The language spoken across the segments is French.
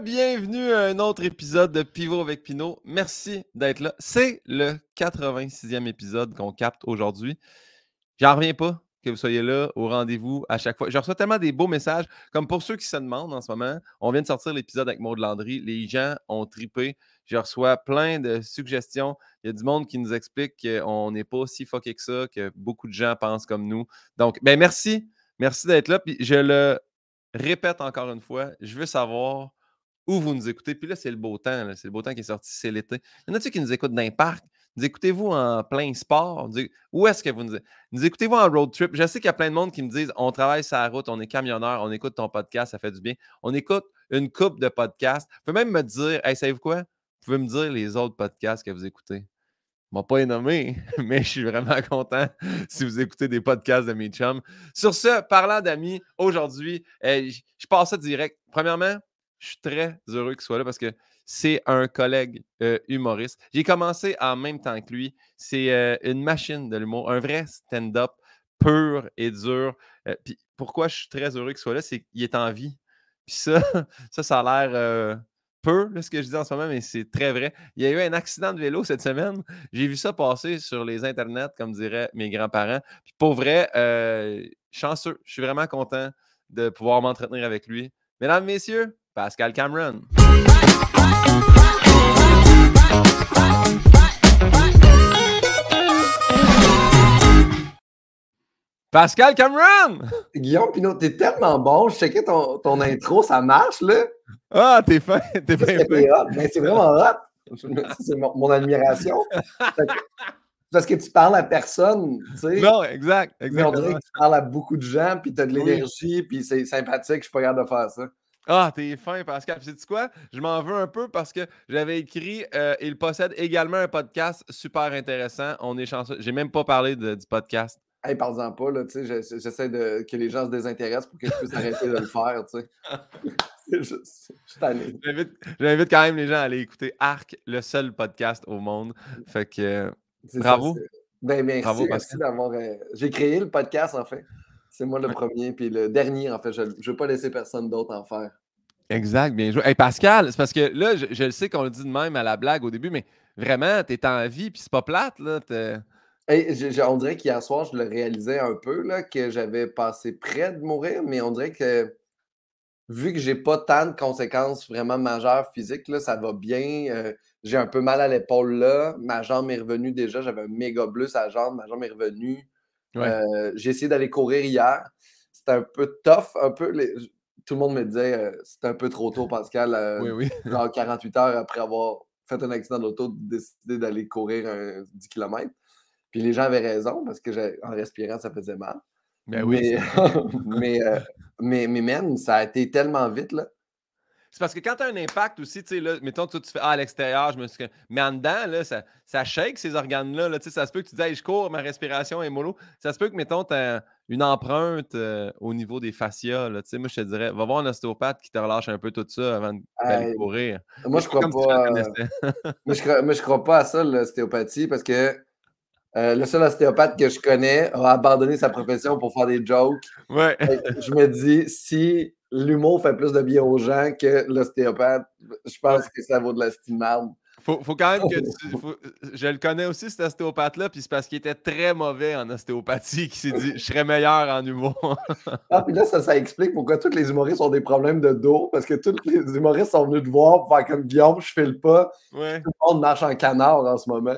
bienvenue à un autre épisode de Pivot avec Pinot. Merci d'être là. C'est le 86e épisode qu'on capte aujourd'hui. J'en reviens pas que vous soyez là au rendez-vous à chaque fois. Je reçois tellement des beaux messages. Comme pour ceux qui se demandent en ce moment, on vient de sortir l'épisode avec Maud Landry. Les gens ont tripé. Je reçois plein de suggestions. Il y a du monde qui nous explique qu'on n'est pas si fucké que ça, que beaucoup de gens pensent comme nous. Donc, ben merci. Merci d'être là. Puis je le répète encore une fois, je veux savoir où vous nous écoutez. Puis là, c'est le beau temps. C'est le beau temps qui est sorti, c'est l'été. Il y en a-tu qui nous écoutent d'un parc? Nous écoutez-vous en plein sport? Où est-ce que vous nous Nous écoutez-vous en road trip? Je sais qu'il y a plein de monde qui me disent on travaille sur la route, on est camionneur, on écoute ton podcast, ça fait du bien. On écoute une coupe de podcasts. Vous pouvez même me dire Hey, savez-vous quoi? Vous pouvez me dire les autres podcasts que vous écoutez. ne m'a pas nommer, mais je suis vraiment content si vous écoutez des podcasts de mes chums. Sur ce, parlant d'amis, aujourd'hui, euh, je passe direct. Premièrement, je suis très heureux qu'il soit là parce que c'est un collègue euh, humoriste. J'ai commencé en même temps que lui. C'est euh, une machine de l'humour, un vrai stand-up pur et dur. Euh, puis pourquoi je suis très heureux qu'il soit là, c'est qu'il est en vie. Puis ça, ça, ça a l'air peu, ce que je dis en ce moment, mais c'est très vrai. Il y a eu un accident de vélo cette semaine. J'ai vu ça passer sur les internets, comme diraient mes grands-parents. Puis pour vrai, chanceux. Je suis vraiment content de pouvoir m'entretenir avec lui. Mesdames, messieurs, Pascal Cameron. Pascal Cameron! Guillaume Pinot, t'es tellement bon. Je checkais ton, ton intro, ça marche, là. Ah, t'es fin, ben, c'est vraiment hot. C'est mon, admiration. parce que tu parles à personne, tu sais. Non, exact, on dirait que tu parles à beaucoup de gens, puis tu as de l'énergie, puis c'est sympathique, je suis pas capable de faire ça. Ah, t'es fin, Pascal. Puis, sais-tu quoi? Je m'en veux un peu parce que j'avais écrit euh, il possède également un podcast super intéressant. On est chanceux. J'ai même pas parlé du podcast. Hey, parle-en pas, là, tu sais, j'essaie de, que les gens se désintéressent pour que je puisse arrêter de le faire, tu sais. C'est juste, je J'invite quand même les gens à aller écouter Arc, le seul podcast au monde. Fait que, bravo. ben, merci, merci d'avoir... Euh, j'ai créé le podcast, en fait. C'est moi le premier, puis le dernier, en fait. Je ne veux pas laisser personne d'autre en faire. Exact, bien joué. Pascal, c'est parce que là, je, le sais qu'on le dit de même à la blague au début, mais vraiment, tu es en vie, puis c'est pas plate, là. on dirait qu'hier soir, je le réalisais un peu, là, que j'avais passé près de mourir, mais on dirait que vu que j'ai pas tant de conséquences vraiment majeures physiques, là, ça va bien. Euh, j'ai un peu mal à l'épaule là. Ma jambe est revenue déjà. J'avais un méga bleu sa jambe. Ma jambe est revenue. Euh, j'ai essayé d'aller courir hier. C'était un peu tough, un peu. Tout le monde me disait que euh, c'était un peu trop tôt, Pascal. Euh, genre 48 heures après avoir fait un accident d'auto, décider d'aller courir 10 km. Puis les gens avaient raison parce que en respirant, ça faisait mal. mais ben oui. Mais, mais, mais, ça a été tellement vite. Là. C'est parce que quand tu as un impact aussi, tu sais, là, mettons, tu fais ah, à l'extérieur, je me suis. Mais en dedans, là, ça, ça shake ces organes-là. ça se peut que tu dis, je cours, ma respiration est mollo. Ça se peut que, mettons, tu as une empreinte euh, au niveau des fascias. moi, je te dirais, va voir un ostéopathe qui te relâche un peu tout ça avant d'aller courir. Euh, moi, je crois pas. moi, je crois, pas à ça, l'ostéopathie, parce que euh, le seul ostéopathe que je connais a abandonné sa profession pour faire des jokes. Ouais. je me dis, si l'humour fait plus de bien aux gens que l'ostéopathe. Je pense que ça vaut de la stimule. Faut, faut quand même que tu, je le connais aussi, cet ostéopathe-là, puis c'est parce qu'il était très mauvais en ostéopathie qu'il s'est dit je serais meilleur en humour. ah, puis là, ça, explique pourquoi tous les humoristes ont des problèmes de dos, parce que tous les humoristes sont venus te voir pour faire comme Guillaume, je le pas. Ouais. Tout le monde marche en canard en ce moment.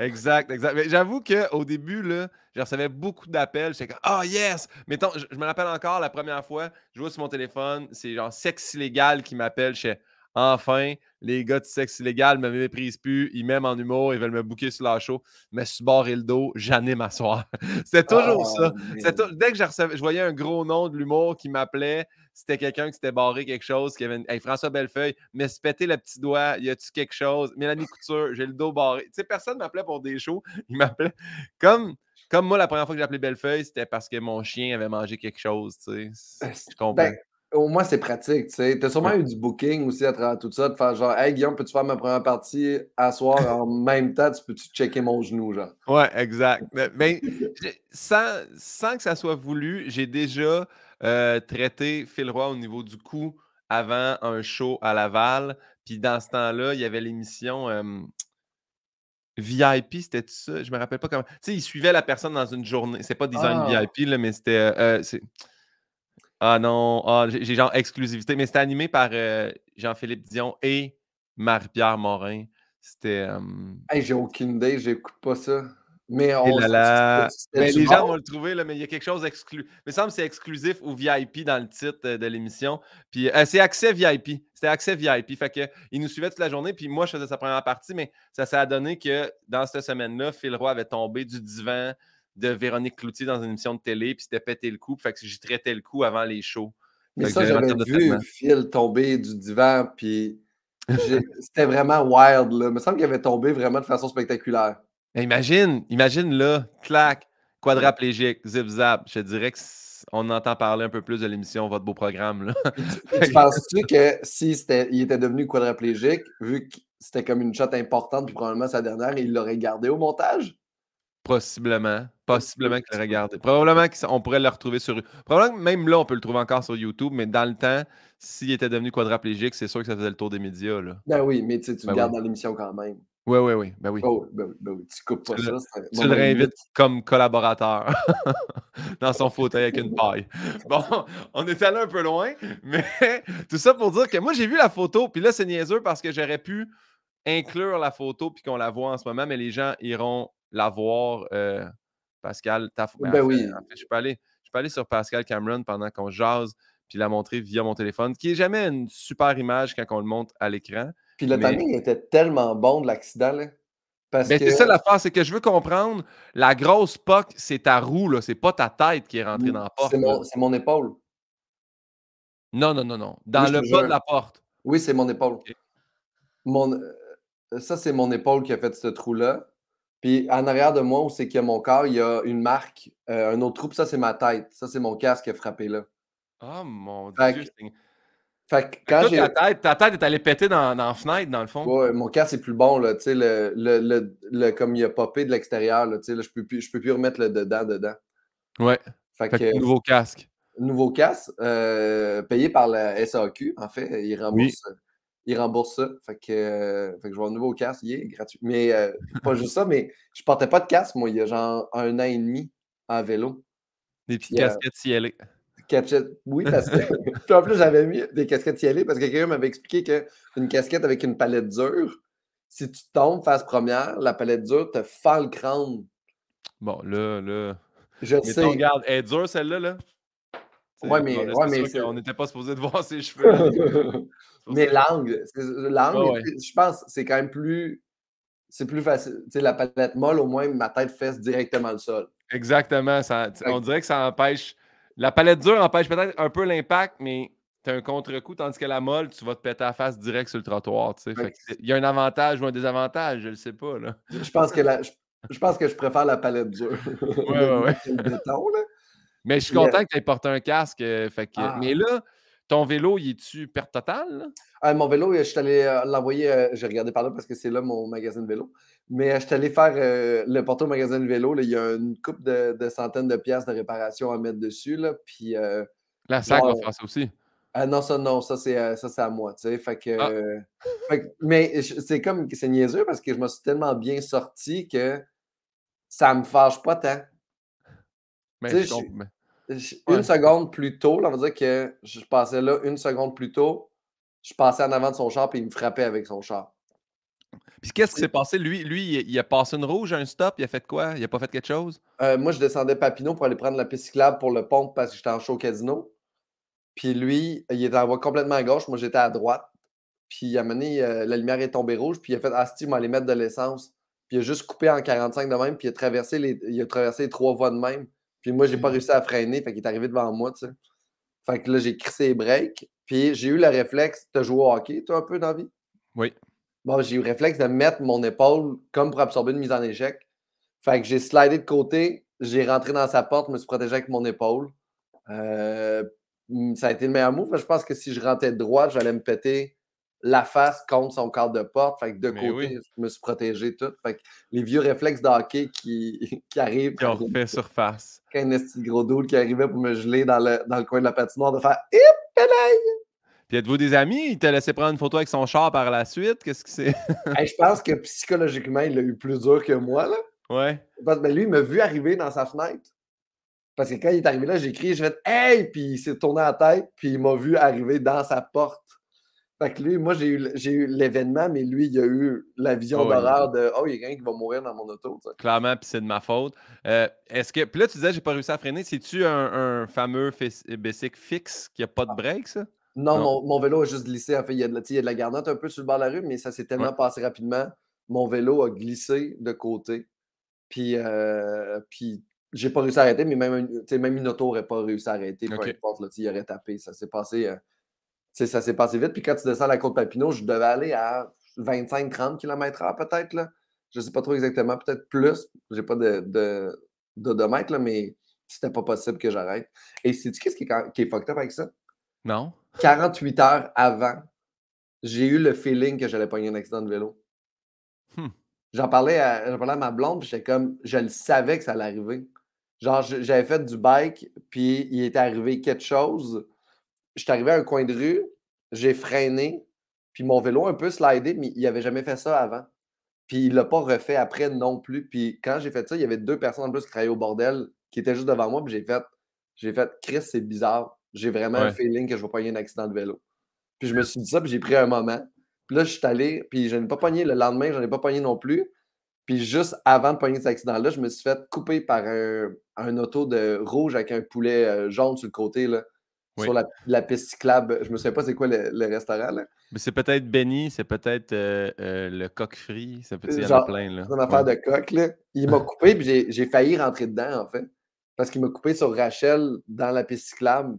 Exact, exact. Mais j'avoue qu'au début, là, je recevais beaucoup d'appels. J'étais comme oh, yes! Mais je, je, me rappelle encore la première fois, je vois sur mon téléphone, c'est genre sexe illégal qui m'appelle. Je Enfin, les gars de sexe illégal ne me méprisent plus, ils m'aiment en humour, ils veulent me bouquer sur la show, mais bord et le dos, j'anime à soir. C'était toujours oh, ça. Dès que je, recevais, je voyais un gros nom de l'humour qui m'appelait, c'était quelqu'un qui s'était barré quelque chose, qui avait François Bellefeuille, mais se péter le petit doigt, y a-tu quelque chose? Mélanie Couture, j'ai le dos barré. Tu sais, personne m'appelait pour des shows. Il m'appelait comme. Comme moi, la première fois que j'ai appelé Bellefeuille, c'était parce que mon chien avait mangé quelque chose, tu sais. Euh, je comprends. Ben, au moins, c'est pratique, tu sais. T'as sûrement eu du booking aussi à travers tout ça, de faire genre, « Hey, Guillaume, peux-tu faire ma première partie à soir en même temps? Tu peux-tu checker mon genou, genre? » Ouais, exact. Mais, sans, sans, que ça soit voulu, j'ai déjà euh, traiter Phil Roy au niveau du coup avant un show à Laval. Puis dans ce temps-là, il y avait l'émission VIP, c'était ça? Je me rappelle pas comment. Tu sais, il suivait la personne dans une journée. C'est pas design ah. VIP, mais c'était. Euh, euh, ah non, ah, j'ai genre exclusivité. Mais c'était animé par Jean-Philippe Dion et Marie-Pierre Morin. C'était. j'ai aucune idée, j'écoute pas ça. Mais, eh on, là les gens vont le trouver, mais il y a quelque chose exclu. Mais il me semble que c'est exclusif ou VIP dans le titre euh, de l'émission. Puis euh, c'est accès VIP. C'était accès VIP. Fait que il nous suivait toute la journée, puis moi, je faisais sa première partie, mais ça s'est donné que dans cette semaine-là, Phil Roy avait tombé du divan de Véronique Cloutier dans une émission de télé, puis c'était pété le coup. Fait que j'y traitais le coup avant les shows. Mais ça, j'avais vu Phil tomber du divan, puis c'était vraiment wild. Il me semble qu'il avait tombé vraiment de façon spectaculaire imagine, imagine là, clac, quadraplégique, zip-zap. Je te dirais qu'on entend parler un peu plus de l'émission Votre beau programme. Là. tu penses-tu que s'il si était, était devenu quadraplégique, vu que c'était comme une shot importante, puis probablement sa dernière, il l'aurait gardé au montage? Possiblement. Possiblement qu'il l'aurait gardé. Probablement qu'on pourrait le retrouver sur. Probablement que même là, on peut le trouver encore sur YouTube, mais dans le temps, s'il était devenu quadraplégique, c'est sûr que ça faisait le tour des médias. Ben oui, mais tu le ben gardes dans l'émission quand même. Ben oui, oh, oui, ben oui. Ben oui. Tu coupes pas ça. Le, tu le ben, réinvites comme collaborateur dans son fauteuil avec une paille. Bon, on est allé un peu loin, mais tout ça pour dire que moi, j'ai vu la photo, puis là, c'est niaiseux parce que j'aurais pu inclure la photo puis qu'on la voit en ce moment, mais les gens iront la voir. Euh, Pascal, ta ben, oui. je, peux aller, je peux aller sur Pascal Cameron pendant qu'on jase puis la montrer via mon téléphone, qui n'est jamais une super image quand on le montre à l'écran. Puis le timing était tellement bon de l'accident. parce mais ben, c'est ça l'affaire, c'est que je veux comprendre, la grosse POC, c'est ta roue, c'est pas ta tête qui est rentrée dans la porte. C'est mon, épaule. Non, non, non, non. Dans le bas de la porte. Oui, c'est mon épaule. Mon... Euh, ça, c'est mon épaule qui a fait ce trou-là. Puis en arrière de moi, où c'est que mon corps, il y a une marque, euh, un autre trou, puis ça, c'est ma tête. Ça, c'est mon casque qui a frappé là. Ah, oh, mon Dieu. Fait que quand j'ai... Ta, tête, est allée péter dans, dans la fenêtre, dans le fond. Ouais, mon casque est plus bon, là, tu sais, le, le, le, comme il a popé de l'extérieur, là, tu sais, je peux je peux plus remettre le dedans dedans. Ouais. nouveau casque. Euh, nouveau casque, euh, payé par la SAQ, en fait, il rembourse, ça. Fait que, euh, fait que je vois un nouveau casque, il est gratuit. Mais pas juste ça, mais je portais pas de casque, moi, il y a genre un an et demi en vélo. Des petites casquettes casquettes cielées. est oui, parce que. en plus, j'avais mis des casquettes aller parce que quelqu'un m'avait expliqué qu'une casquette avec une palette dure, si tu tombes face première, la palette dure te fend le crâne. Bon, là, là. Je mais sais. Regarde, est dure celle-là, là. Ouais, mais. Ouais, mais on n'était pas supposé de voir ses cheveux. mais l'angle, je pense, c'est quand même plus. C'est plus facile. Tu sais, la palette molle, au moins, ma tête fesse directement le sol. Exactement. Ça, on dirait que ça empêche la palette dure empêche peut-être un peu l'impact, mais tu un contre-coup, tandis que la molle, tu vas te péter la face direct sur le trottoir. Il y a un avantage ou un désavantage, je ne sais pas. Je, pense que je, préfère la palette dure. Oui, ouais, ouais. Mais je suis content que tu aies porté un casque. Euh, ah. Mais là, ton vélo, y est-tu perte totale? Euh, mon vélo, euh, je suis allé euh, l'envoyer, j'ai regardé par là parce que c'est là mon magasin de vélo. Mais je suis allé faire le au magasin de vélo. il y a une coupe de, centaines de pièces de réparation à mettre dessus. Là, puis, la SAC va faire ça aussi. Ah, non, ça, non, ça, c'est à moi. Ah. mais c'est comme c'est niaiseux parce que je me suis tellement bien sorti que ça me fâche pas tant. Mais, je, mais une seconde plus tôt, là, on va dire que je passais là une seconde plus tôt, je passais en avant de son char puis il me frappait avec son char. Puis qu'est-ce qui s'est passé? Lui, lui, il a passé une rouge, un stop, il a fait quoi? Il a pas fait quelque chose? Euh, moi, je descendais Papineau pour aller prendre la piste cyclable pour le pont parce que j'étais en show casino. Puis lui, il était en voie complètement à gauche, moi j'étais à droite. Puis il a mené la lumière est tombée rouge, puis il a fait Asti, il les mettre de l'essence. Puis il a juste coupé en 45 de même, puis il a traversé les, il a traversé les trois voies de même. Puis moi, j'ai pas réussi à freiner, fait qu'il est arrivé devant moi, tu sais. Fait que là, j'ai crissé les breaks. Puis j'ai eu le réflexe de jouer au hockey, toi, un peu dans vie? Oui. Bon, j'ai eu le réflexe de mettre mon épaule comme pour absorber une mise en échec. Fait que j'ai slidé de côté, j'ai rentré dans sa porte, je me suis protégé avec mon épaule. Euh, ça a été le meilleur move. Je pense que si je rentrais droit, j'allais me péter la face contre son cadre de porte. Fait de côté, je me suis protégé tout. Fait que les vieux réflexes d'hockey qui, qui arrivent. Qui ont refait surface. Quand un esti gros doule qui arrivait pour me geler dans le, coin de la patinoire, de faire Hip, puis êtes-vous des amis? Il t'a laissé prendre une photo avec son char par la suite? Qu'est-ce que c'est? je pense que psychologiquement, il l'a eu plus dur que moi. Là. Ouais. Mais ben, lui, il m'a vu arriver dans sa fenêtre. Parce que quand il est arrivé là, j'ai crié, j'ai fait Hey! Puis il s'est tourné la tête, puis il m'a vu arriver dans sa porte. Fait que lui, moi, j'ai eu, eu l'événement, mais lui, il a eu la vision oh, d'horreur de Oh, il y a quelqu'un qui va mourir dans mon auto. Clairement, puis c'est de ma faute. Euh, est-ce que. Puis là, tu disais, j'ai pas réussi à freiner. C'est-tu un, un fameux basic fixe qui a pas de ah. break, ça? Non, Mon, vélo a juste glissé. En il y, a de, la, il un peu sur le bord de la rue, mais ça s'est tellement passé rapidement. Mon vélo a glissé de côté. Puis, euh, puis j'ai pas réussi à arrêter, mais même, même une auto aurait pas réussi à arrêter. Peu importe, là, il aurait tapé. Ça s'est passé. Euh, ça s'est passé vite. Puis quand tu descends à la côte Papineau, je devais aller à 25-30 km/h peut-être. Je ne sais pas trop exactement, peut-être plus. J'ai pas de, de, d'odomètre, de, là, mais c'était pas possible que j'arrête. Et c'est tu qu'est-ce qui est, fucked up avec ça? Non. 48 heures avant, j'ai eu le feeling que j'allais pogner un accident de vélo. Hmm. J'en parlais, à, ma blonde, puis comme, je le savais que ça allait arriver. Genre, j'avais fait du bike, puis il était arrivé quelque chose je suis arrivé à un coin de rue, j'ai freiné, puis mon vélo a un peu slidé, mais il n'avait jamais fait ça avant. Puis il ne l'a pas refait après non plus. Puis quand j'ai fait ça, il y avait deux personnes en plus qui travaillaient au bordel, qui étaient juste devant moi, puis j'ai fait, j'ai fait, Chris, c'est bizarre. J'ai vraiment le un feeling que je vais pogner un accident de vélo. Puis je me suis dit ça, puis j'ai pris un moment. Puis là, je suis allé, puis je n'ai pas pogné le lendemain, n'en ai pas pogné non plus. Puis juste avant de pogner cet accident-là, je me suis fait couper par un, un auto de rouge avec un poulet euh, jaune sur le côté. Là sur la, piste cyclable. Je me souviens pas c'est quoi le, restaurant. Là. Mais c'est peut-être Benny, c'est peut-être euh, euh, le coq frit, ça peut être plein. Là. une affaire de coq. Il m'a coupé, puis j'ai failli rentrer dedans, en fait. Parce qu'il m'a coupé sur Rachel dans la piste cyclable.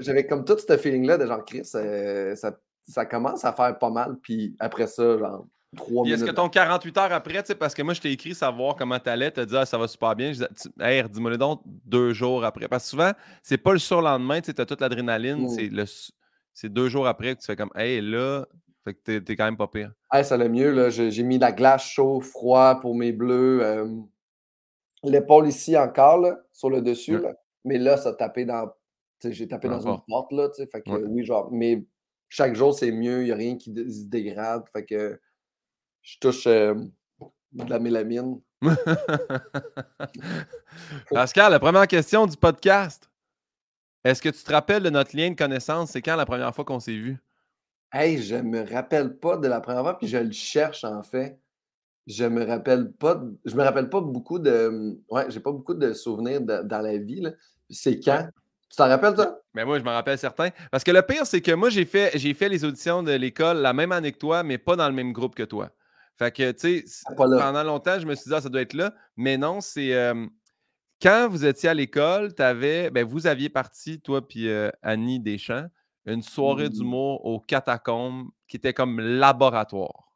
J'avais comme tout ce feeling-là de genre, Chris, euh, ça, ça, commence à faire pas mal, puis après ça, genre, 3 Est-ce que ton 48 heures après, parce que moi, je t'ai écrit savoir comment t'allais, te dit ah, ça va super bien. Hé, dis, moi moi donc deux jours après. Parce que souvent, c'est pas le surlendemain, tu as toute l'adrénaline, mm. c'est deux jours après que tu fais comme, hey, là, fait que t'es quand même pas pire. hé ça allait mieux, là. J'ai mis la glace chaud, froid pour mes bleus. Euh, l'épaule ici encore, là, sur le dessus, hum. mais là, ça tapait dans. J'ai tapé dans une porte, là, fait que oui, genre, mais chaque jour, c'est mieux, il n'y a rien qui se dégrade, fait que je touche euh, de la mélamine. Pascal, la première question du podcast. Est-ce que tu te rappelles de notre lien de connaissance? C'est quand la première fois qu'on s'est vu? Hey, je me rappelle pas de la première fois, puis je le cherche en fait. Je me rappelle pas, je me rappelle pas beaucoup de. Mm, ouais, j'ai pas beaucoup de souvenirs dans la vie. C'est quand? Tu t'en rappelles, toi? Mais ben, ben moi, je m'en rappelle certains. Parce que le pire, c'est que moi, j'ai fait, j'ai fait les auditions de l'école la même année que toi, mais pas dans le même groupe que toi. Fait que, tu sais, ah, pendant longtemps, je me suis dit, ah, ça doit être là. Mais non, c'est. quand vous étiez à l'école, avais, ben, vous aviez parti, toi puis Annie Deschamps, une soirée mmh. d'humour au catacombes qui était comme laboratoire.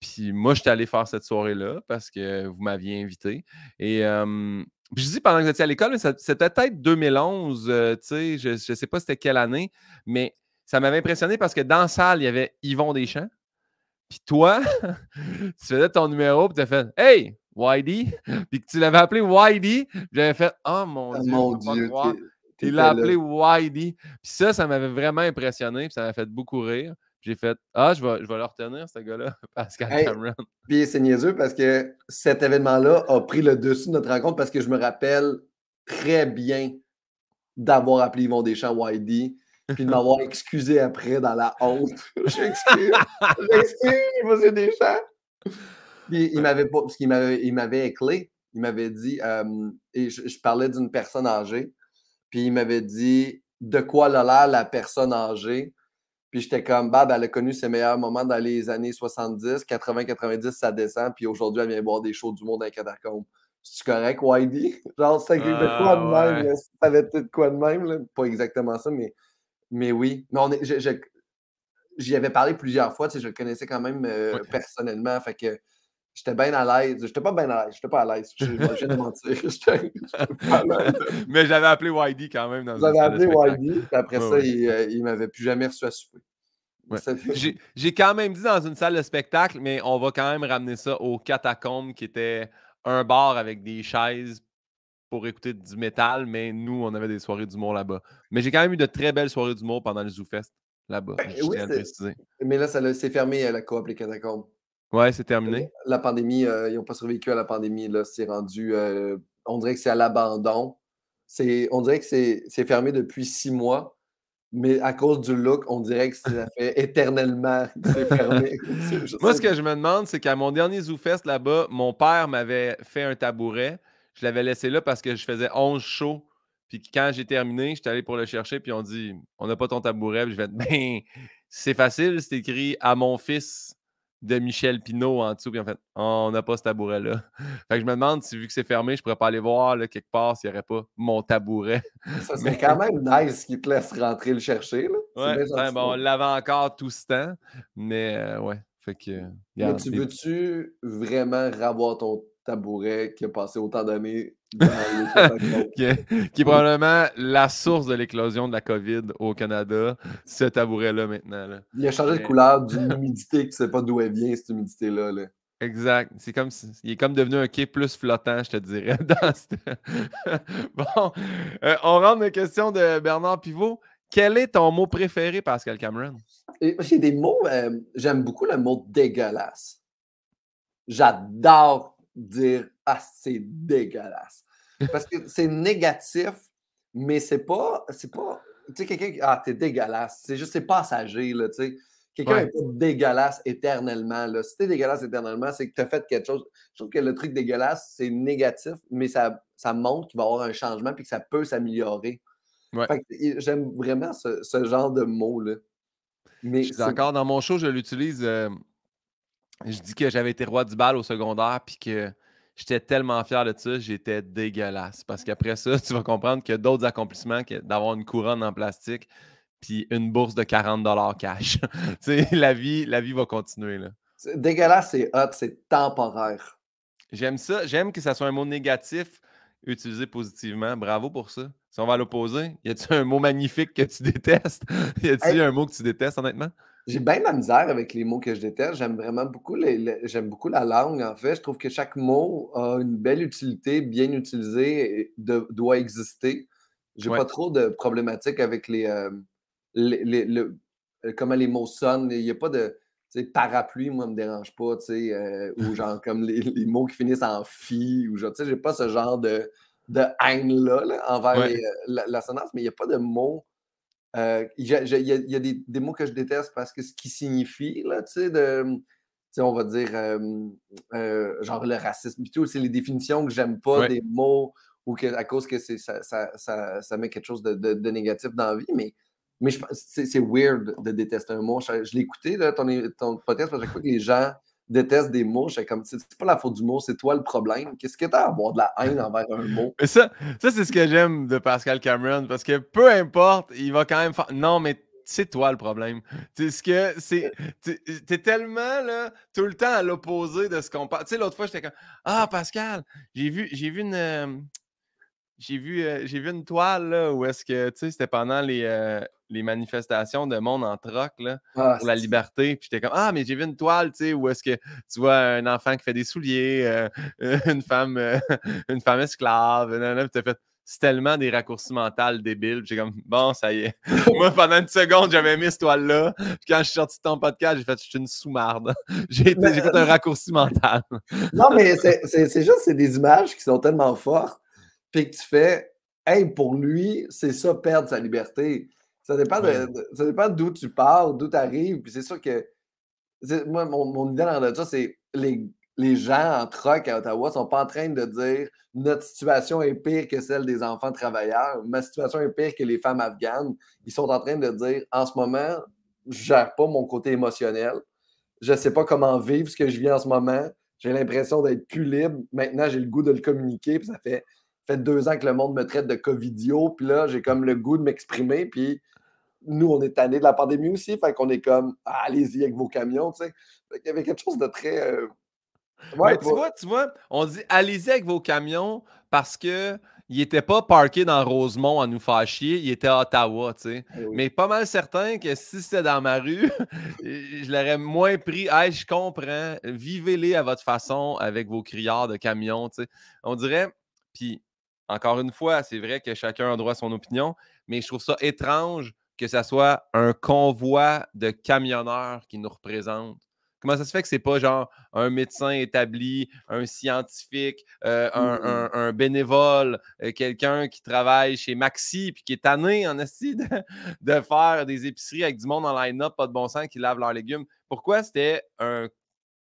Puis moi, j'étais allé faire cette soirée-là parce que vous m'aviez invité. Et je dis pendant que vous étiez à l'école, c'était peut-être 2011, tu sais, je ne sais pas c'était quelle année, mais ça m'avait impressionné parce que dans la salle, il y avait Yvon Deschamps. Puis toi, tu faisais ton numéro, puis tu as fait Hey, YD », puis que tu l'avais appelé Whitey, j'avais fait Oh mon ah, Dieu, mon Dieu tu l'as appelé YD ». Puis ça, ça m'avait vraiment impressionné, puis ça m'a fait beaucoup rire. J'ai fait Ah, je vais, je vais le retenir, ce gars-là, Pascal Cameron. Puis c'est niaiseux parce que cet événement-là a pris le dessus de notre rencontre parce que je me rappelle très bien d'avoir appelé Yvon Deschamps YD » puis de m'avoir excusé après dans la honte. J'excuse, j'excuse, monsieur Deschamps. Puis il m'avait pas, parce qu'il m'avait, il m'avait éclé. Il m'avait dit, euh, et je, parlais d'une personne âgée, puis il m'avait dit de quoi l'a l'air la personne âgée. Puis j'étais comme, Bab, elle a connu ses meilleurs moments dans les années 70, 80, 90, ça descend, puis aujourd'hui, elle vient boire des shows du monde dans les C'est-tu correct, Whitey? Genre, ça quoi de ah, même, ça avait peut de quoi de même, pas exactement ça, mais mais oui, mais on est, j'y avais parlé plusieurs fois, tu sais, je le connaissais quand même euh, personnellement, fait que j'étais bien à l'aise. J'étais pas bien à l'aise, j'étais pas à l'aise. Je vais de mentir. pas mais j'avais appelé YD quand même. Dans j'avais appelé puis après ça, il, ne euh, m'avait plus jamais reçu à souper. J'ai, quand même dit dans une salle de spectacle, mais on va quand même ramener ça aux catacombes qui était un bar avec des chaises pour écouter du métal, mais nous, on avait des soirées d'humour là-bas. Mais j'ai quand même eu de très belles soirées d'humour pendant le ZooFest là-bas. mais là, ça s'est fermé à euh, la coop, les catacombes. Ouais, c'est terminé. Euh, la pandémie, euh, ils n'ont pas survécu à la pandémie. Là, c'est rendu. on dirait que c'est à l'abandon. on dirait que c'est, fermé depuis six mois. Mais à cause du look, on dirait que ça fait éternellement que c'est fermé. Moi, ce que je me demande, c'est qu'à mon dernier ZooFest là-bas, mon père m'avait fait un tabouret je l'avais laissé là parce que je faisais 11 shows. Puis quand j'ai terminé, j'étais allé pour le chercher, puis on dit On n'a pas ton tabouret. Puis je vais être Ben, c'est facile, c'est écrit à mon fils de Michel Pinault en dessous. Puis en fait, on n'a pas ce tabouret-là. Fait que je me demande si, vu que c'est fermé, je pourrais pas aller voir quelque part s'il n'y aurait pas mon tabouret. Ça, serait quand même nice qu'il te laisse rentrer le chercher. Ouais, ben, on l'avait encore tout ce temps. Mais euh, ouais. Fait que, Mais tu veux-tu vraiment ravoir ton Tabouret qui a passé autant d'années qui, est, qui probablement la source de l'éclosion de la COVID au Canada, ce tabouret-là maintenant. Il a changé de couleur d'une humidité que ne sais pas d'où elle vient, cette humidité-là. Exact. C'est comme il est comme devenu un quai plus flottant, je te dirais. bon, euh, on rentre la question de Bernard Pivot. Quel est ton mot préféré, Pascal Cameron? J'ai des mots. Euh, j'aime beaucoup le mot dégueulasse. J'adore dire Ah, c'est dégueulasse. Parce que c'est négatif, mais c'est pas. C'est pas. Tu sais, quelqu'un qui. Ah, t'es dégueulasse. C'est juste, c'est passager, là, tu sais. Quelqu'un est dégueulasse éternellement. Là. Si t'es dégueulasse éternellement, c'est que t'as fait quelque chose. Je trouve que le truc dégueulasse, c'est négatif, mais ça, ça montre qu'il va y avoir un changement puis que ça peut s'améliorer. J'aime vraiment ce, genre de mot-là. Mais je d'accord. Dans mon show, je l'utilise. Euh, je dis que j'avais été roi du bal au secondaire, puis que j'étais tellement fier de ça, j'étais dégueulasse. Parce qu'après ça, tu vas comprendre qu'il y a d'autres accomplissements que d'avoir une couronne en plastique, puis une bourse de 40 cash. la, vie, la vie va continuer. Là. Dégueulasse, c'est hot, c'est temporaire. J'aime ça. J'aime que ça soit un mot négatif utilisé positivement. Bravo pour ça. Si on va l'opposer, y a-t-il un mot magnifique que tu détestes? Y a-t-il un mot que tu détestes, honnêtement? J'ai bien ma misère avec les mots que je déteste. J'aime vraiment beaucoup, j'aime beaucoup la langue, en fait. Je trouve que chaque mot a une belle utilité, bien utilisé, doit exister. J'ai pas trop de problématiques avec les, euh, le, euh, comment les mots sonnent. Il n'y a pas de parapluie, moi, me dérange pas, euh, ou genre comme les, mots qui finissent en fi, ou genre, tu sais, j'ai pas ce genre de, haine-là envers la, mais il n'y a pas de mots euh, il y a, des, mots que je déteste parce que ce qui signifie, là, tu sais, de. on va dire, euh, genre le racisme, c'est les définitions que j'aime pas des mots ou que, à cause que c'est, ça, met quelque chose de, négatif dans la vie, mais, mais c'est, weird de détester un mot. Je, l'ai écouté, ton, ton podcast, parce que que les gens déteste des mots. J'étais comme, c'est pas la faute du mot, c'est toi le problème. Qu'est-ce que t'as à avoir de la haine envers un mot? ça, ça c'est ce que j'aime de Pascal Cameron, parce que peu importe, il va quand même faire. Non, mais c'est toi le problème. Tu ce c'est. T'es tellement là, tout le temps à l'opposé de ce qu'on parle. Tu sais, l'autre fois, j'étais comme Ah, Pascal, j'ai vu, j'ai vu une. Euh, j'ai vu, euh, j'ai vu une toile là, où est-ce que tu sais, c'était pendant les, euh, les manifestations de monde en troc ah, pour la liberté. Puis j'étais comme Ah, mais j'ai vu une toile, tu sais, où est-ce que tu vois un enfant qui fait des souliers, euh, une femme euh, une femme esclave, puis fait c'est tellement des raccourcis mentaux débiles. J'ai comme, bon, ça y est. Moi, pendant une seconde, j'avais mis cette toile-là. Puis quand je suis sorti de ton podcast, j'ai fait, je suis une sous-marde. J'ai fait euh, un raccourci mental. non, mais c'est juste, c'est des images qui sont tellement fortes. Puis que tu fais, hey, pour lui, c'est ça, perdre sa liberté. Ça dépend, d'où tu pars, d'où tu arrives. Puis c'est sûr que. Moi, mon, mon idée dans ça, c'est les, les gens en troc à Ottawa sont pas en train de dire notre situation est pire que celle des enfants travailleurs, ma situation est pire que les femmes afghanes. Ils sont en train de dire en ce moment, je gère pas mon côté émotionnel. Je sais pas comment vivre ce que je vis en ce moment. J'ai l'impression d'être plus libre. Maintenant, j'ai le goût de le communiquer. Puis ça fait, fait deux ans que le monde me traite de covidio. Puis là, j'ai comme le goût de m'exprimer. Puis nous, on est tannés de la pandémie aussi, fait qu'on est comme, ah, allez-y avec vos camions, tu sais. Fait y avait quelque chose de très. Euh, ouais, tu, vois, tu vois, on dit, allez-y avec vos camions parce que. Il pas parké dans Rosemont à nous faire chier, il était à Ottawa, tu sais. Eh mais pas mal certain que si c'était dans ma rue, je l'aurais moins pris. je comprends, vivez-les à votre façon avec vos criards de camions, tu sais. On dirait, puis encore une fois, c'est vrai que chacun a droit à son opinion, mais je trouve ça étrange que ce soit un convoi de camionneurs qui nous représente? Comment ça se fait que c'est pas genre un médecin établi, un scientifique, euh, mm-hmm. un, bénévole, euh, quelqu'un qui travaille chez Maxi puis qui est tanné en est de, faire des épiceries avec du monde en line-up, pas de bon sens, qui lave leurs légumes? Pourquoi c'était un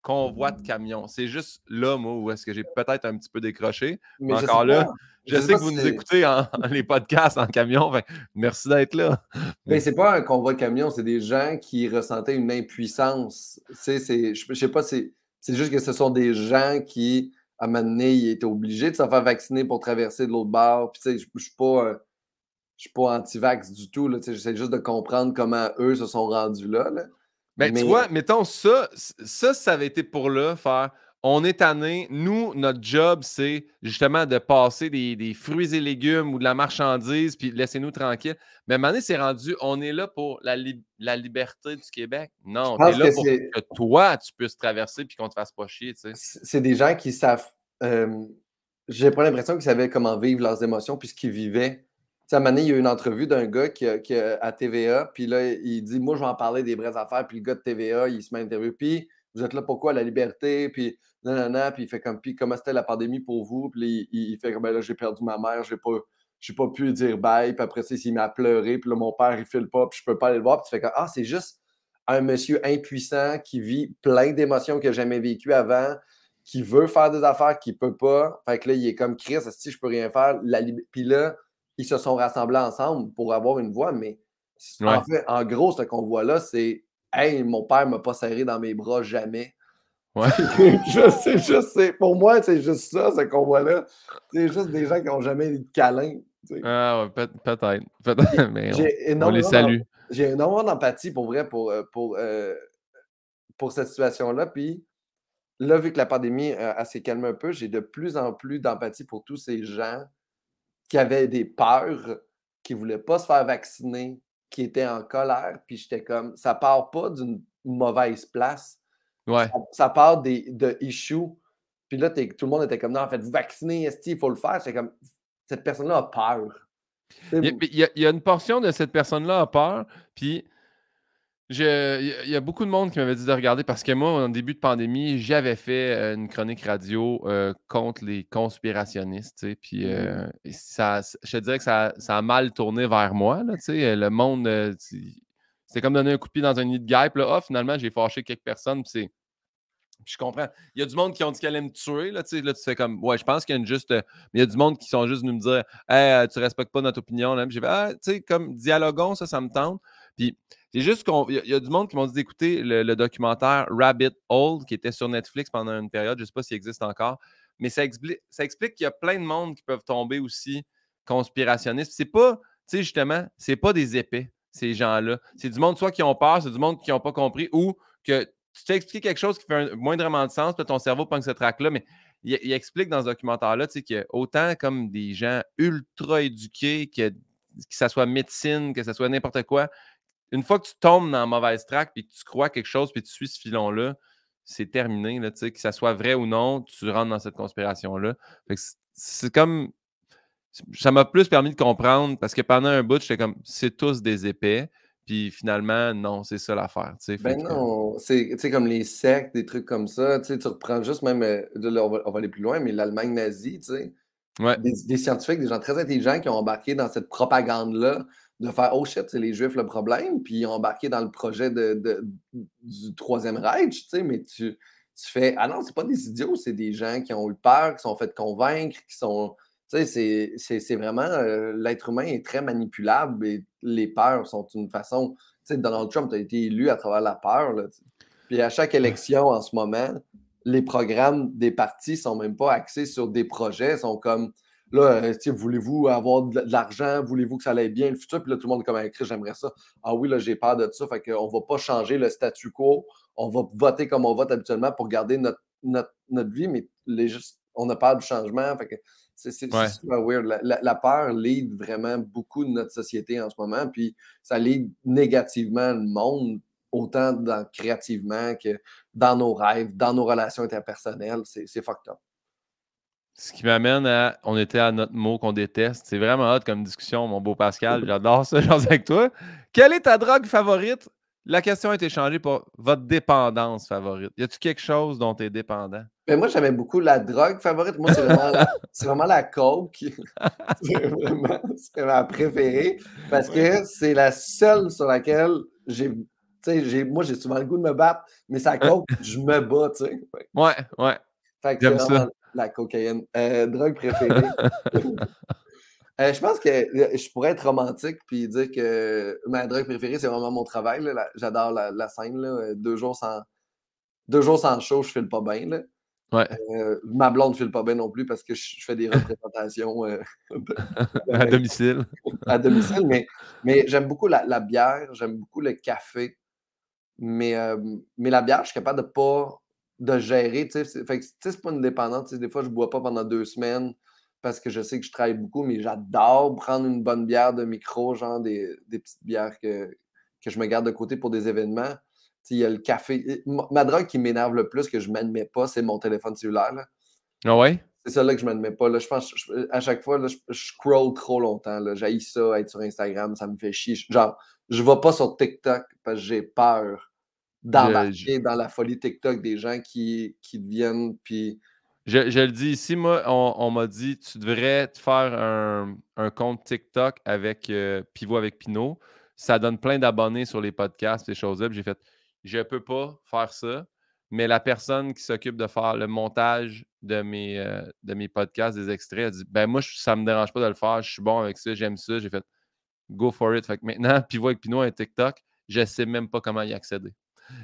convoi de camions. C'est juste là, moi, où est-ce que j'ai peut-être un petit peu décroché. Mais, encore là, je, sais, que vous nous écoutez en, les podcasts en camion. Ben, merci d'être là. Mais ben, c'est pas un convoi de camions, c'est des gens qui ressentaient une impuissance. je, sais pas, c'est juste que ce sont des gens qui, à un moment donné, ils étaient obligés de se faire vacciner pour traverser de l'autre bord. Puis, je, ne suis pas. Euh, je suis pas anti-vax du tout. J'essaie juste de comprendre comment eux se sont rendus là. là. Ben, mais tu vois, mettons, ça, ça, ça avait été pour le faire on est tanné. Nous, notre job, c'est justement de passer des, fruits et légumes ou de la marchandise, puis laissez-nous tranquille. Mais Mané c'est rendu, on est là pour la, liberté du Québec. Non, on est là pour que toi, tu puisses traverser puis qu'on te fasse pas chier. Tu sais. C'est des gens qui savent. Euh, j'ai pas l'impression qu'ils savaient comment vivre leurs émotions puisqu'ils ce qu'ils vivaient à un il y a eu une entrevue d'un gars qui, à TVA, puis là, il dit Moi, je vais en parler des vraies affaires. Puis le gars de TVA, il se met à interview. Puis vous êtes là pourquoi La liberté, puis Non, non, non. » puis il fait comme Puis comment c'était la pandémie pour vous Puis il, il, fait comme ben là, j'ai perdu ma mère, j'ai pas. pas pu dire bye, puis après ça, il m'a pleuré, puis là, mon père, il file pas, puis je peux pas aller le voir, puis tu fais comme Ah, c'est juste un monsieur impuissant qui vit plein d'émotions qu'il n'a jamais vécues avant, qui veut faire des affaires qu'il peut pas. Fait que là, il est comme Chris, si je peux rien faire. La... Puis là, ils se sont rassemblés ensemble pour avoir une voix, mais en fait, en gros, ce qu'on voit là, c'est Hey, mon père m'a pas serré dans mes bras jamais. Ouais. je sais, je Pour moi, c'est juste ça, ce qu'on voit là C'est juste des gens qui n'ont jamais eu de câlin. Ah, ouais, peut-être. Peut mais on, les salue. J'ai énormément d'empathie pour vrai pour, euh, pour, euh, pour cette situation-là. Puis là, vu que la pandémie a euh, s'est calmée un peu, j'ai de plus en plus d'empathie pour tous ces gens qui avait des peurs, qui ne voulaient pas se faire vacciner, qui était en colère. Puis j'étais comme, ça part pas d'une mauvaise place. Ouais. Ça, part des, de issues. Puis là, tout le monde était comme, non, en fait, vous vaccinez, il faut le faire. c'est comme, cette personne-là a peur. Il y a, il y a, une portion de cette personne-là a peur, puis il y a beaucoup de monde qui m'avait dit de regarder parce que moi, en début de pandémie, j'avais fait euh, une chronique radio euh, contre les conspirationnistes. Puis mm-hmm. euh, je te dirais que ça, a mal tourné vers moi. Là, le monde, c'est comme donner un coup de pied dans un nid de guêpe. Là, oh, finalement, j'ai fâché quelques personnes. c'est. je comprends. Il y a du monde qui ont dit qu'elle allait me tuer. Là, là, tu fais comme, ouais, je pense qu'il y a une juste. il y a du monde qui sont juste venus me dire, Tu tu respectes pas notre opinion. J'ai fait, ah, tu sais, comme dialoguons, ça, ça me tente. Puis c'est juste qu'on, y, a du monde qui m'ont dit d'écouter le, documentaire Rabbit Old qui était sur Netflix pendant une période. Je ne sais pas s'il existe encore. Mais ça explique, qu'il y a plein de monde qui peuvent tomber aussi conspirationnistes. C'est pas, tu sais, justement, c'est pas des épées, ces gens-là. C'est du monde soit qui ont peur, c'est du monde qui n'ont pas compris ou que tu t'es expliqué quelque chose qui fait moindrement de sens, puis ton cerveau prend ce trac-là, mais il, explique dans ce documentaire-là tu sais, autant comme des gens ultra éduqués, que, que ça soit médecine, que ce soit n'importe quoi, une fois que tu tombes dans la mauvaise track puis que tu crois quelque chose puis tu suis ce filon-là, c'est terminé. que ça soit vrai ou non, tu rentres dans cette conspiration-là. C'est comme. Ça m'a plus permis de comprendre parce que pendant un bout, j'étais comme c'est tous des épais. Puis finalement, non, c'est ça l'affaire. Ben non, c'est comme les sectes, des trucs comme ça. Tu reprends juste même, euh, on, va, aller plus loin, mais l'Allemagne nazie, des, scientifiques, des gens très intelligents qui ont embarqué dans cette propagande-là de faire Oh shit, c'est les Juifs le problème, puis embarquer dans le projet de, du Troisième Reich, tu sais, mais tu, fais Ah non, c'est pas des idiots, c'est des gens qui ont eu peur, qui sont fait convaincre, qui sont. Tu sais, c'est vraiment. Euh, l'être humain est très manipulable et les peurs sont une façon. Tu sais, Donald Trump a été élu à travers la peur, là, Puis à chaque élection en ce moment, les programmes des partis sont même pas axés sur des projets, sont comme Là, euh, voulez-vous avoir de l'argent? Voulez-vous que ça aille bien le futur? Puis là, tout le monde comme ah, comme écrit, j'aimerais ça. Ah oui, là, j'ai peur de ça. Fait qu'on ne va pas changer le statu quo. On va voter comme on vote habituellement pour garder notre, vie, mais les, on a peur du changement. Fait que c'est super weird. La, peur lead vraiment beaucoup de notre société en ce moment, puis ça lead négativement le monde, autant dans, créativement que dans nos rêves, dans nos relations interpersonnelles. C'est fucked up. Ce qui m'amène à on était à notre mot qu'on déteste. C'est vraiment hot comme discussion, mon beau Pascal. J'adore ça, genre avec toi. Quelle est ta drogue favorite? La question a été changée pour votre dépendance favorite. Y a-tu quelque chose dont tu es dépendant? Mais ben, moi, j'avais beaucoup la drogue favorite. Moi, c'est vraiment, la, coke. c'est vraiment, ma préférée parce que c'est la seule sur laquelle j'ai moi, j'ai souvent le goût de me battre, mais ça coke, je me bats, tu sais. Ouais, ouais. Fait que, la cocaïne. Euh, drogue préférée. Euh, je pense que euh, je pourrais être romantique puis dire que ma drogue préférée, c'est vraiment mon travail. J'adore la, scène. Deux jours sans. Deux jours sans show, je file pas bien. ma blonde ne file pas bien non plus parce que je, fais des représentations à domicile. à domicile, mais, j'aime beaucoup la, bière, j'aime beaucoup le café. Mais, mais la bière, je suis capable de pas de gérer. tu sais, c'est pas une dépendance. des fois, je bois pas pendant deux semaines parce que je sais que je travaille beaucoup, mais j'adore prendre une bonne bière de micro, genre des, petites bières que, que je me garde de côté pour des événements. Il y a le café. Ma drogue qui m'énerve le plus, que je m'admets pas, c'est mon téléphone cellulaire. Ah ouais? C'est ça là que je m'admets pas. Là. Je pense à chaque fois, je, scroll trop longtemps. J'haïs ça, être sur Instagram, ça me fait chier. Genre, je ne vais pas sur TikTok parce que j'ai peur dans la folie TikTok des gens qui, qui deviennent. Puis... Je, le dis ici, moi, on, m'a dit tu devrais te faire un, un compte TikTok avec euh, Pivot avec Pinot. Ça donne plein d'abonnés sur les podcasts, ces choses-là. J'ai fait je peux pas faire ça, mais la personne qui s'occupe de faire le montage de mes, euh, de mes podcasts, des extraits, a dit ben moi, ça ça me dérange pas de le faire, je suis bon avec ça, j'aime ça. J'ai fait go for it. maintenant, Pivot avec Pinot et TikTok, je sais même pas comment y accéder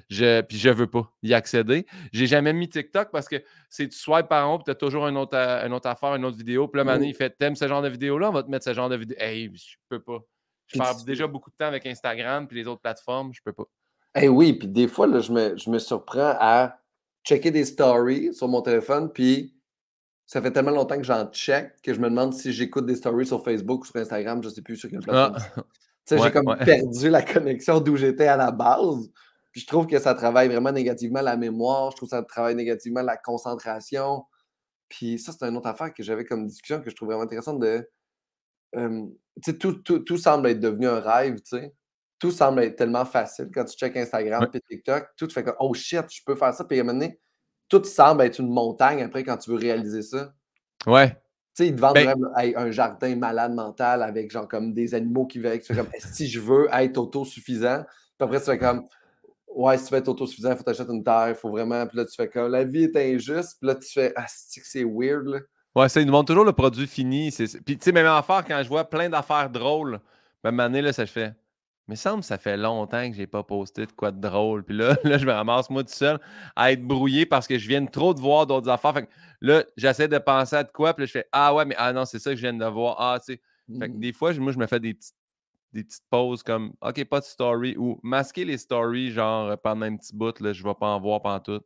puis je veux pas y accéder. J'ai jamais mis TikTok parce que c'est tu swipe par an, puis tu as toujours euh, une autre, autre affaire, une autre vidéo. Puis là, Mané, il fait T'aimes ce genre de vidéo-là On va te mettre ce genre de vidéo. Hey, je peux pas. Je perds déjà beaucoup de temps avec Instagram puis les autres plateformes. Je peux pas. Eh oui, puis des fois, là, je, me, surprends à checker des stories sur mon téléphone, puis ça fait tellement longtemps que j'en check que je me demande si j'écoute des stories sur Facebook ou sur Instagram, je sais plus sur quelle ah. plateforme. Tu sais, j'ai comme perdu la connexion d'où j'étais à la base. Puis je trouve que ça travaille vraiment négativement la mémoire, je trouve que ça travaille négativement la concentration. Puis ça, c'est une autre affaire que j'avais comme discussion que je trouve vraiment intéressante de. tu tout, semble être devenu un rêve, tu sais. Tout semble être tellement facile. Quand tu check Instagram puis TikTok, tout fait comme Oh shit, je peux faire ça. Puis à un moment donné, tout semble être une montagne après quand tu veux réaliser ça. Ouais. Tu sais, ils te ben un jardin malade mental avec genre comme des animaux qui veulent. Tu fais comme si je veux être autosuffisant. Puis après, tu fais comme Ouais, si tu veux être autosuffisant, il faut t'acheter une terre, il faut vraiment. Puis là, tu fais comme la vie est injuste, puis là, tu fais Ah, c'est weird. Là. Ouais, ça, ils nous montrent toujours le produit fini. Puis, tu sais, même affaire, quand je vois plein d'affaires drôles, ben, ma année, là, ça je fais. Mais semble ça fait longtemps que j'ai pas posté de quoi de drôle. Puis là, là, je me ramasse moi tout seul à être brouillé parce que je viens trop de voir d'autres affaires. Fait que là, j'essaie de penser à de quoi, puis là, je fais Ah ouais, mais ah non, c'est ça que je viens de voir. Ah, tu sais. Fait que mmh. des fois, moi, je me fais des petites des petites pauses comme OK, pas de story ou masquer les stories, genre pendant un petit bout, là, je vais pas en voir pendant tout.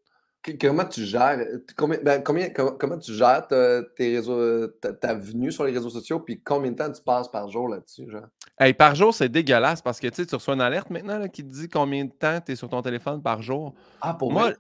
Comment tu gères euh, ben, comment, tu gères ta, tes réseaux, euh, ta, venue sur les réseaux sociaux, puis combien de temps tu passes par jour là-dessus, genre? Hey, par jour, c'est dégueulasse parce que tu reçois une alerte maintenant là, qui te dit combien de temps tu es sur ton téléphone par jour. Ah, pour moi.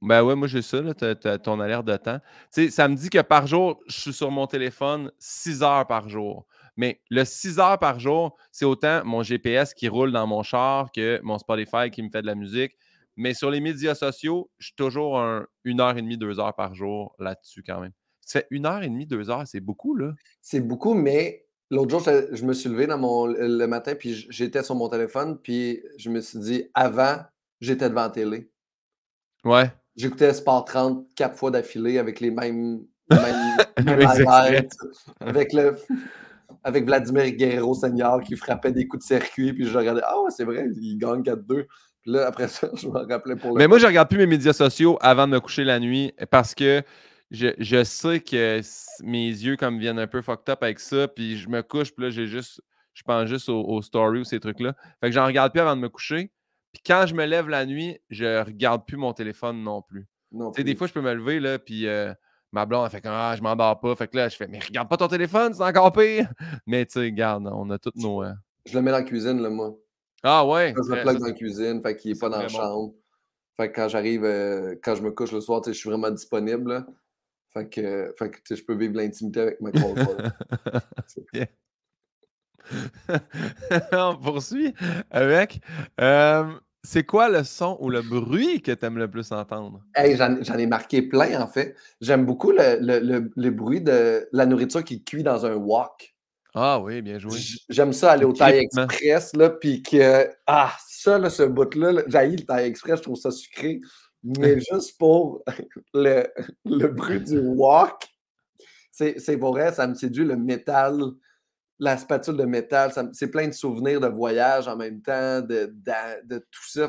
Ben ouais, moi j'ai ça, là, ton alerte de temps. ça me dit que par jour, je suis sur mon téléphone 6 heures par jour. Mais le 6 heures par jour, c'est autant mon GPS qui roule dans mon char que mon Spotify qui me fait de la musique. Mais sur les médias sociaux, je suis toujours une heure et demie, deux heures par jour là-dessus quand même. C'est une heure et demie, deux heures, c'est beaucoup, là. C'est beaucoup, mais l'autre jour, je, me suis levé dans le matin, puis j'étais sur mon téléphone, puis je me suis dit, avant, j'étais devant la télé. Ouais. J'écoutais Sport 30 quatre fois d'affilée avec les mêmes avec le avec Vladimir Guerrero Senior qui frappait des coups de circuit, puis je regardais, ah c'est vrai, il gagne 4-2. Puis là, après ça, je m'en rappelais pour Mais moi, je regarde plus mes médias sociaux avant de me coucher la nuit parce que je, sais que mes yeux, comme viennent un peu fucked up avec ça, puis je me couche, puis là, j'ai juste. Je pense juste aux, stories ou ces trucs-là. Fait que j'en regarde plus avant de me coucher. Puis quand je me lève la nuit, je regarde plus mon téléphone non plus. Non plus. Des fois, je peux me lever, là, puis. Euh, Ma blonde, elle fait comme Ah, je m'endors pas. Fait que là, je fais Mais regarde pas ton téléphone, c'est encore pire. Mais tu sais, regarde, on a toutes nos. Euh je le mets dans la cuisine, là, moi. Ah ouais. je le plaque dans la cuisine, fait qu'il est, pas dans la chambre. Fait que quand j'arrive, euh, quand je me couche le soir, je suis vraiment disponible. Fait que, euh, fait que je peux vivre l'intimité avec ma contrôle. on poursuit avec. C'est quoi le son ou le bruit que tu aimes le plus entendre? J'en ai marqué plein, en fait. J'aime beaucoup le, bruit de la nourriture qui cuit dans un wok. Ah oui, bien joué. J'aime ça aller au taille Express, là, puis que. Ah, ça, là, ce bout-là, j'ai le taille Express, je trouve ça sucré. Mais juste pour le, bruit du wok, c'est vrai, ça me séduit le métal la spatule de métal, c'est plein de souvenirs de voyage en même temps, de, tout ça.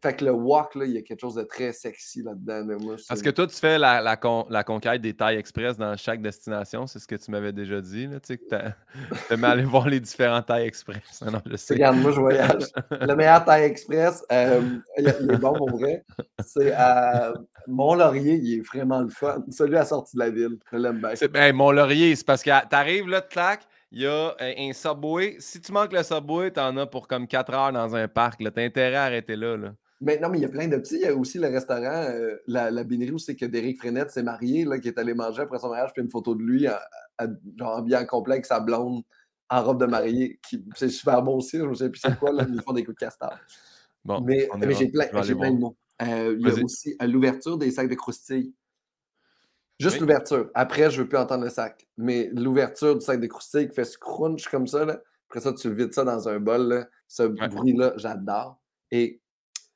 Fait que, le walk, il y a quelque chose de très sexy là-dedans. Parce que toi, tu fais la, la conquête des tailles express dans chaque destination, c'est ce que tu m'avais déjà dit. Là, tu sais, que aller voir les différents tailles express. Regarde, moi, je voyage. Le meilleur taille express, euh, il est bon pour vrai, c'est à Mont-Laurier, il est vraiment le fun. Celui à sortie de la ville, je l'aime bien. Ben, Mont-Laurier, c'est parce que tu arrives là, tac. Il y a euh, un subway. Si tu manques le subway, t'en as pour comme 4 heures dans un parc. T'as intérêt à arrêter là. Mais non, mais il y a plein de petits. Il y a aussi le restaurant, euh, la, la où c'est que Derek Frenette s'est marié, là, qui est allé manger après son mariage, puis une photo de lui en, bien complet avec sa blonde en robe de mariée. Qui, c'est super bon aussi. Je ne sais plus c'est quoi, là, ils font des coups de castor. mais, j'ai plein, de mots. Euh, il y a aussi l'ouverture des sacs de croustilles. Juste l'ouverture. Après, je ne veux plus entendre le sac. Mais l'ouverture du sac des croustilles qui fait ce crunch comme ça, là. après ça, tu vides ça dans un bol, ce bruit-là, j'adore. Et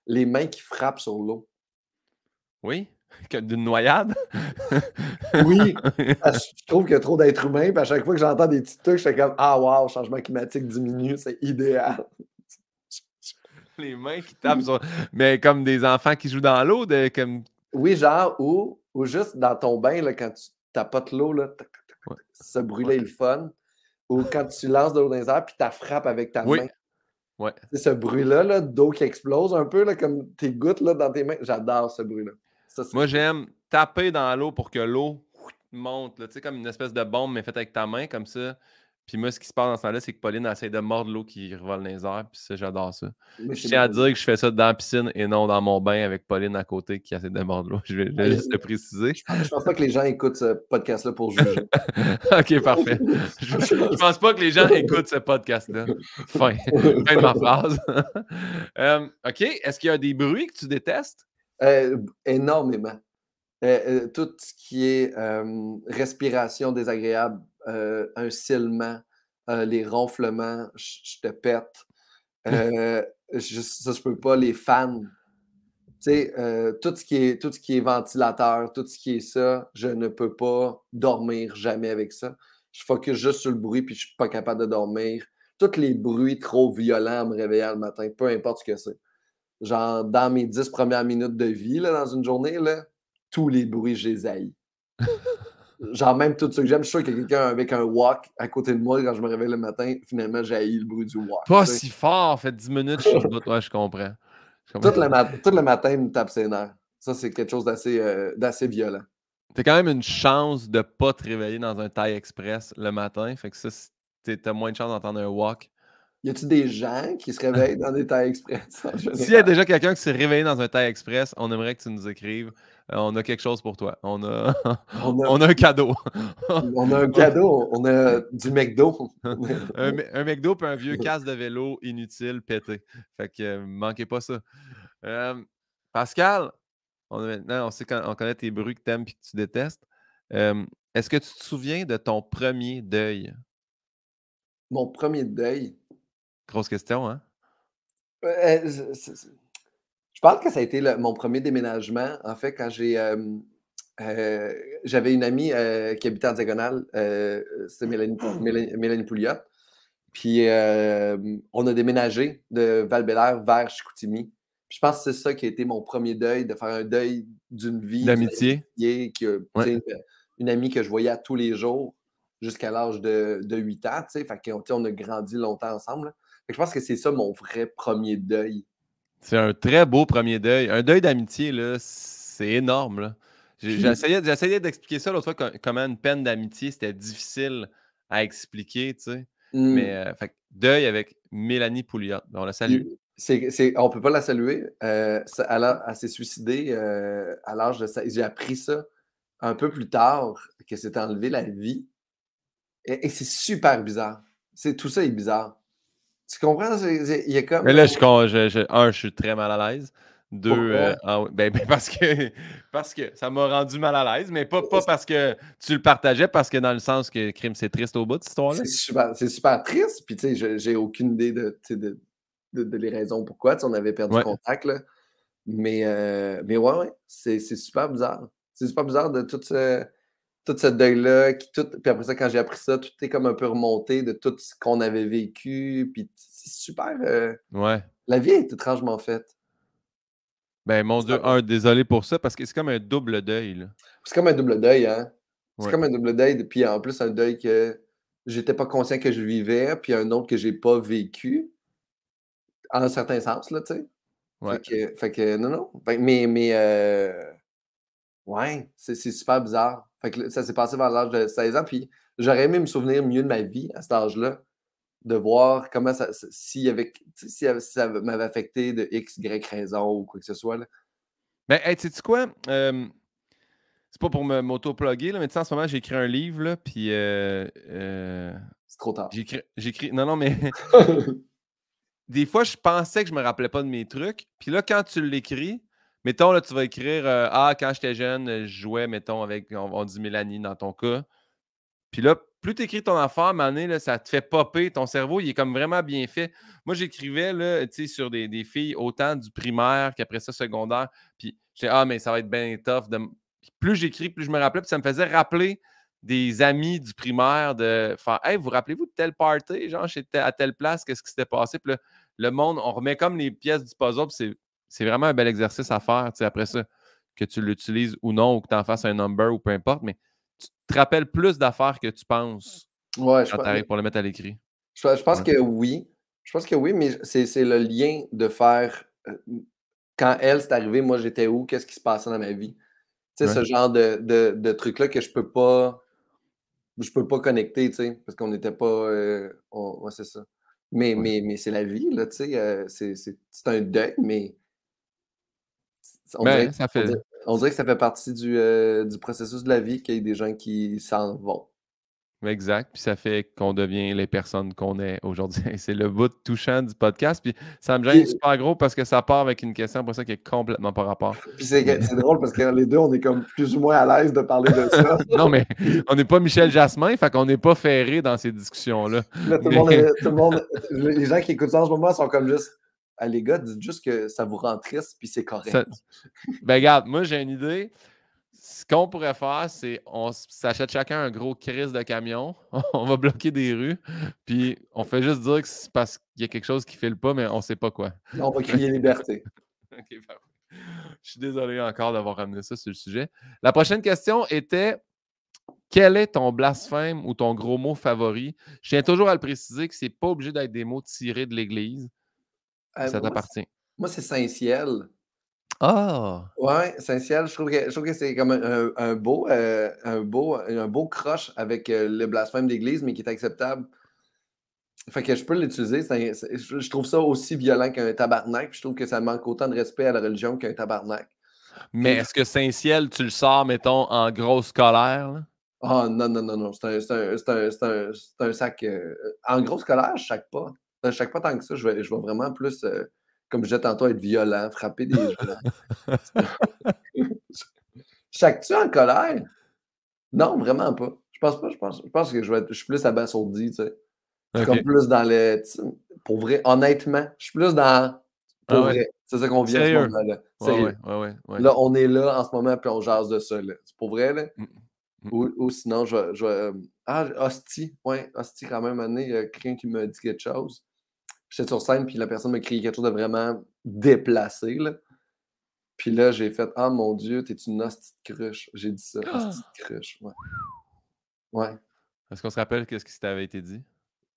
les mains qui frappent sur l'eau. Oui, d'une noyade. oui, je trouve qu'il y a trop d'êtres humains. à chaque fois que j'entends des petits trucs, je fais comme Ah, wow, changement climatique diminue, c'est idéal. Les mains qui tapent sur. Mais comme des enfants qui jouent dans l'eau, comme. Oui, genre, ou ou juste dans ton bain, là, quand tu tapotes l'eau, là, bruit-là le fun. Ou quand tu lances de l'eau dans les airs, puis tu frappes avec ta main. C'est ce bruit-là, d'eau qui explose un peu, comme tes gouttes là, dans tes mains. J'adore ce bruit-là. Moi, j'aime taper dans l'eau pour que l'eau monte, sais, comme une espèce de bombe, mais faite avec ta main, comme ça. Puis moi, ce qui se passe dans ce temps-là, c'est que Pauline essaie de mordre l'eau qui revole les airs. Puis ça, j'adore ça. je tiens à dire que je fais ça dans la piscine et non dans mon bain avec Pauline à côté qui essaie de mordre l'eau. Je vais juste le préciser. Je pense, pas que les gens écoutent ce podcast-là pour juger. ok, parfait. Je, pense pas que les gens écoutent ce podcast-là. Fin. fin de ma phrase. Euh, ok, est-ce qu'il y a des bruits que tu détestes? Euh, énormément. Euh, tout ce qui est respiration désagréable euh, un silement, euh, les ronflements, je te pète. Euh, je, ça, je peux pas, les fans. Tu sais, tout, ce qui est, tout ce qui est ventilateur, tout ce qui est ça, je ne peux pas dormir jamais avec ça. Je focus juste sur le bruit, puis je suis pas capable de dormir. Tous les bruits trop violents à me réveiller le matin, peu importe ce que c'est. Genre, dans mes dix premières minutes de vie, dans une journée, là, tous les bruits, je genre, même tout ce que j'aime, je suis sûr qu'il y a quelqu'un avec un walk à côté de moi quand je me réveille le matin. Finalement, j'ai le bruit du walk. Pas si fort, fait 10 minutes, je suis je comprends. Je comprends. Tout, le matin, il me tape ses nerfs. Ça, c'est quelque chose d'assez euh, violent. T'as quand même une chance de pas te réveiller dans un taille express le matin. Fait que ça, t'as moins de chance d'entendre un walk y a-t-il des gens qui se réveillent dans des tailles express? S'il y a déjà quelqu'un qui s'est réveillé dans un taille express, on aimerait que tu nous écrives. Euh, on a quelque chose pour toi. On a, on a... un cadeau. on a un cadeau. On a du McDo. un, McDo puis un vieux casque de vélo inutile pété. Fait que euh, manquez pas ça. Euh, Pascal, on a maintenant, on sait qu'on connaît tes bruits que t'aimes et que tu détestes. Est-ce que tu te souviens de ton premier deuil? Mon premier deuil? Grosse question, hein? Euh, euh, je pense que ça a été mon premier déménagement. En fait, quand j'ai. Euh, j'avais une amie qui habitait en diagonale, c'était Mélanie, Mélanie, Pouliot. Puis on a déménagé de val vers Chicoutimi. je pense que c'est ça qui a été mon premier deuil, de faire un deuil d'une vie. D'amitié. Une amie que je voyais tous les jours jusqu'à l'âge de, 8 ans. Fait on, on a grandi longtemps ensemble je pense que c'est ça mon vrai premier deuil. C'est un très beau premier deuil. Un deuil d'amitié, c'est énorme. J'essayais, d'expliquer ça l'autre fois, comment une peine d'amitié, c'était difficile à expliquer, tu sais. Hmm. Mais euh, deuil avec Mélanie Pouliot. On la salue. C'est, on ne peut pas la saluer. Euh, elle, s'est suicidée euh, à l'âge de... J'ai appris ça un peu plus tard, que s'est enlevé la vie. Et, et, c'est super bizarre. tout ça est bizarre. Tu comprends? il y a comme. Mais là, je, un, je suis très mal à l'aise. Deux, euh, ah ben, ben, parce, que, parce que ça m'a rendu mal à l'aise, mais pas, pas parce que tu le partageais, parce que dans le sens que crime, c'est triste au bout cette histoire-là. C'est super, triste, puis tu sais, j'ai aucune idée de, de, les raisons pourquoi tu on avait perdu contact. Là. Mais, euh, mais ouais, c'est, super bizarre. C'est super bizarre de tout ce toute cette deuil-là, qui Puis après ça, quand j'ai appris ça, tout est comme un peu remonté de tout ce qu'on avait vécu. Puis c'est super. Euh, ouais. La vie est étrangement faite. Ben mon Dieu, désolé pour ça, parce que c'est comme un double deuil. C'est comme un double deuil, hein? C'est comme un double deuil, puis en plus un deuil que j'étais pas conscient que je vivais, puis un autre que j'ai pas vécu. En un certain sens, là, tu sais. Ouais. Fait, que, non, non. mais, euh, ouais, c'est super bizarre ça s'est passé vers l'âge de 16 ans. Puis j'aurais aimé me souvenir mieux de ma vie à cet âge-là, de voir comment ça. Si, ça m'avait affecté de X, Y raison ou quoi que ce soit. Mais, tu sais quoi? c'est pas pour m'auto-plugger, mais tu sais, en ce moment, j'écris un livre, puis. Euh, euh, c'est trop tard. J'écris. Non, non, mais. des fois, je pensais que je me rappelais pas de mes trucs. Puis là, quand tu l'écris, Mettons, là, tu vas écrire euh, Ah, quand j'étais jeune, je jouais, mettons, avec, on, dit Mélanie dans ton cas. Puis là, plus tu écris ton affaire, mané, là, ça te fait popper. Ton cerveau, il est comme vraiment bien fait. Moi, j'écrivais là, sur des, des, filles autant du primaire qu'après ça, secondaire. Puis j'étais Ah, mais ça va être bien tough. De... plus j'écris, plus je me rappelais. Puis ça me faisait rappeler des amis du primaire de faire Hey, vous rappelez-vous de telle party, genre, j'étais à telle place, qu'est-ce qui s'était passé? Puis le monde, on remet comme les pièces du puzzle, c'est c'est vraiment un bel exercice à faire après ça, que tu l'utilises ou non, ou que tu en fasses un number ou peu importe, mais tu te rappelles plus d'affaires que tu penses ouais, quand pour le mettre à l'écrit. Je, pense que oui. Je pense que oui, mais c'est le lien de faire euh, quand elle, c'est arrivé, moi, j'étais où, qu'est-ce qui se passait dans ma vie. Tu sais, ce genre de, de, truc-là que je peux pas. Je peux pas connecter, tu sais, parce qu'on n'était pas. Euh, on, c'est ça. Mais, mais, mais c'est la vie, là, tu sais. Euh, c'est un deuil, mais ben, on, dirait, que ça fait partie euh, du, processus de la vie qu'il y ait des gens qui s'en vont. Exact. Puis ça fait qu'on devient les personnes qu'on est aujourd'hui. C'est le bout touchant du podcast. Puis ça me gêne super gros parce que ça part avec une question pour ça qui est complètement pas rapport. Puis c'est drôle parce que les deux, on est comme plus ou moins à l'aise de parler de ça. non, mais on n'est pas Michel Jasmin, fait qu'on n'est pas ferré dans ces discussions-là. les gens qui écoutent ça en ce moment sont comme juste à ah, les gars, dites juste que ça vous rend triste, puis c'est correct. Ben, regarde, moi, j'ai une idée. Ce qu'on pourrait faire, c'est on s'achète chacun un gros crise de camion, on va bloquer des rues, puis on fait juste dire que c'est parce qu'il y a quelque chose qui file pas, mais on ne sait pas quoi. On va crier liberté. Je suis désolé encore d'avoir ramené ça sur le sujet. La prochaine question était quel est ton blasphème ou ton gros mot favori? Je tiens toujours à le préciser que ce n'est pas obligé d'être des mots tirés de l'Église. Ah, ça t'appartient. Moi, c'est Saint-Ciel. Ah! Oh. Ouais, Saint-Ciel, je trouve que, c'est comme un, beau, euh, un beau, un beau croche avec euh, le blasphème d'Église, mais qui est acceptable. Fait que je peux l'utiliser. Je trouve ça aussi violent qu'un tabarnak. je trouve que ça manque autant de respect à la religion qu'un tabarnak. Mais est-ce que Saint-Ciel, tu le sors, mettons, en grosse colère? Ah, non, non, non, non. C'est un, sac. Euh, en grosse colère, je pas à chaque pas tant que ça. Je vais, vraiment plus, euh, comme je disais tantôt, être violent, frapper des gens. Chaque-tu en colère? Non, vraiment pas. Je pense pas. Je pense, je pense que je, vais être, je suis plus abasourdi, tu sais. suis Comme plus dans le. Pour vrai, honnêtement, je suis plus dans. Pour ah vrai. C'est ça qu'on vient de ce moment-là. là, on est là en ce moment, puis on jase de ça. Là. C'est pour vrai, là? Mmh, mmh. ou, sinon, je vais. Euh, ah, hostie. Ouais, hostie, quand même, année, il y a quelqu'un qui me dit quelque chose j'étais sur scène, puis la personne m'a crié quelque chose de vraiment déplacé. Là. Puis là, j'ai fait Ah mon Dieu, t'es une hostie de cruche. J'ai dit ça, ah! hostie de cruche. Ouais. Est-ce qu'on se rappelle qu'est-ce qui t'avait été dit?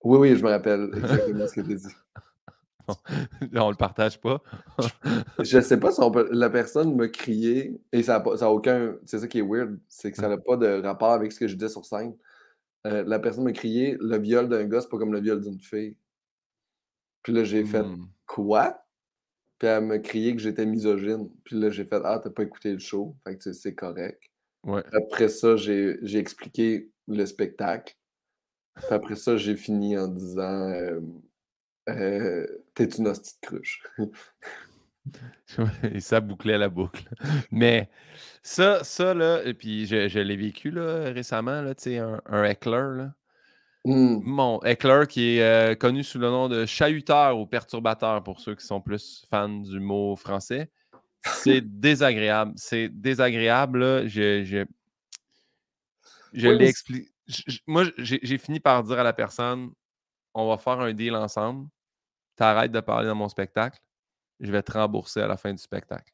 Oui, oui, je me rappelle exactement ce que t'as dit. on le partage pas. je sais pas si on peut... la personne m'a crié et ça n'a aucun. C'est ça qui est weird, c'est que ça n'a pas de rapport avec ce que je disais sur scène. Euh, la personne m'a crié le viol d'un gars, c'est pas comme le viol d'une fille. Puis là, j'ai fait hmm. quoi? Puis elle me criait que j'étais misogyne. Puis là, j'ai fait Ah, t'as pas écouté le show. Fait que c'est correct. Après ça, j'ai expliqué le spectacle. après ça, j'ai fini en disant euh, euh, T'es une hostie de cruche. Et ça bouclait la boucle. Mais ça, ça là, et puis je, l'ai vécu là, récemment, là, sais, un heckler, là. Hmm. Mon Bon, Eckler, qui est euh, connu sous le nom de chahuteur ou perturbateur pour ceux qui sont plus fans du mot français. C'est désagréable. C'est désagréable. Je, je, je Moi, j'ai fini par dire à la personne on va faire un deal ensemble. T'arrêtes de parler dans mon spectacle. Je vais te rembourser à la fin du spectacle.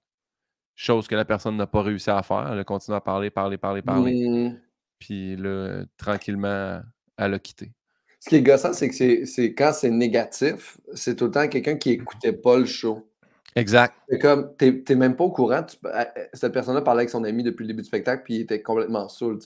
Chose que la personne n'a pas réussi à faire. Elle continue à parler, parler, parler, parler. Mmh. Puis là, tranquillement, elle a quitté. Ce qui est gossant, c'est que c'est quand c'est négatif, c'est tout le temps quelqu'un qui n'écoutait pas le show. Exact. C'est comme, tu n'es même pas au courant. Ben, euh, cette personne-là parlait avec son ami depuis le début du spectacle, puis il était complètement saoul,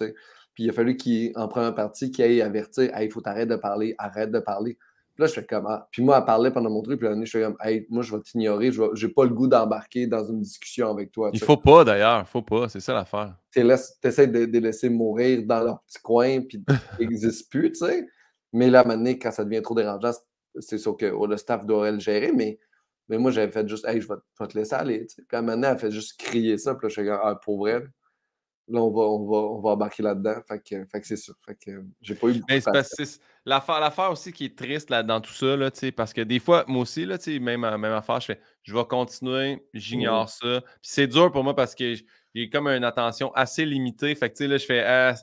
Puis il a fallu qu'il, en première partie, qu'il aille avertir il faut arrêter de parler, arrête de parler. Puis là, je fais comme, ah. Puis moi, elle parlait pendant mon truc, puis là, je suis comme, hey, moi, je vais t'ignorer, je n'ai pas le goût d'embarquer dans une discussion avec toi. Il faut pas, d'ailleurs, faut pas, c'est ça l'affaire. Tu essaies de, les laisser mourir dans leur petit coin, puis n'existe plus, tu sais. Mais là, maintenant, quand ça devient trop dérangeant, c'est sûr que oh, le staff devrait le gérer, mais, mais moi, j'avais fait juste, hey, je vais, te laisser aller. Puis à un elle fait juste crier ça, puis là, je suis comme, ah, pauvre là, on va, on va, on va embarquer là-dedans. Fait que, c'est sûr. Fait que j'ai pas eu l'affaire, l'affaire aussi qui est triste là, dans tout ça, là, parce que des fois, moi aussi, là, même, euh, même affaire, je fais je vais continuer, j'ignore ça. Puis c'est dur pour moi parce que j'ai comme une attention assez limitée. Fait que là, je fais. Ah,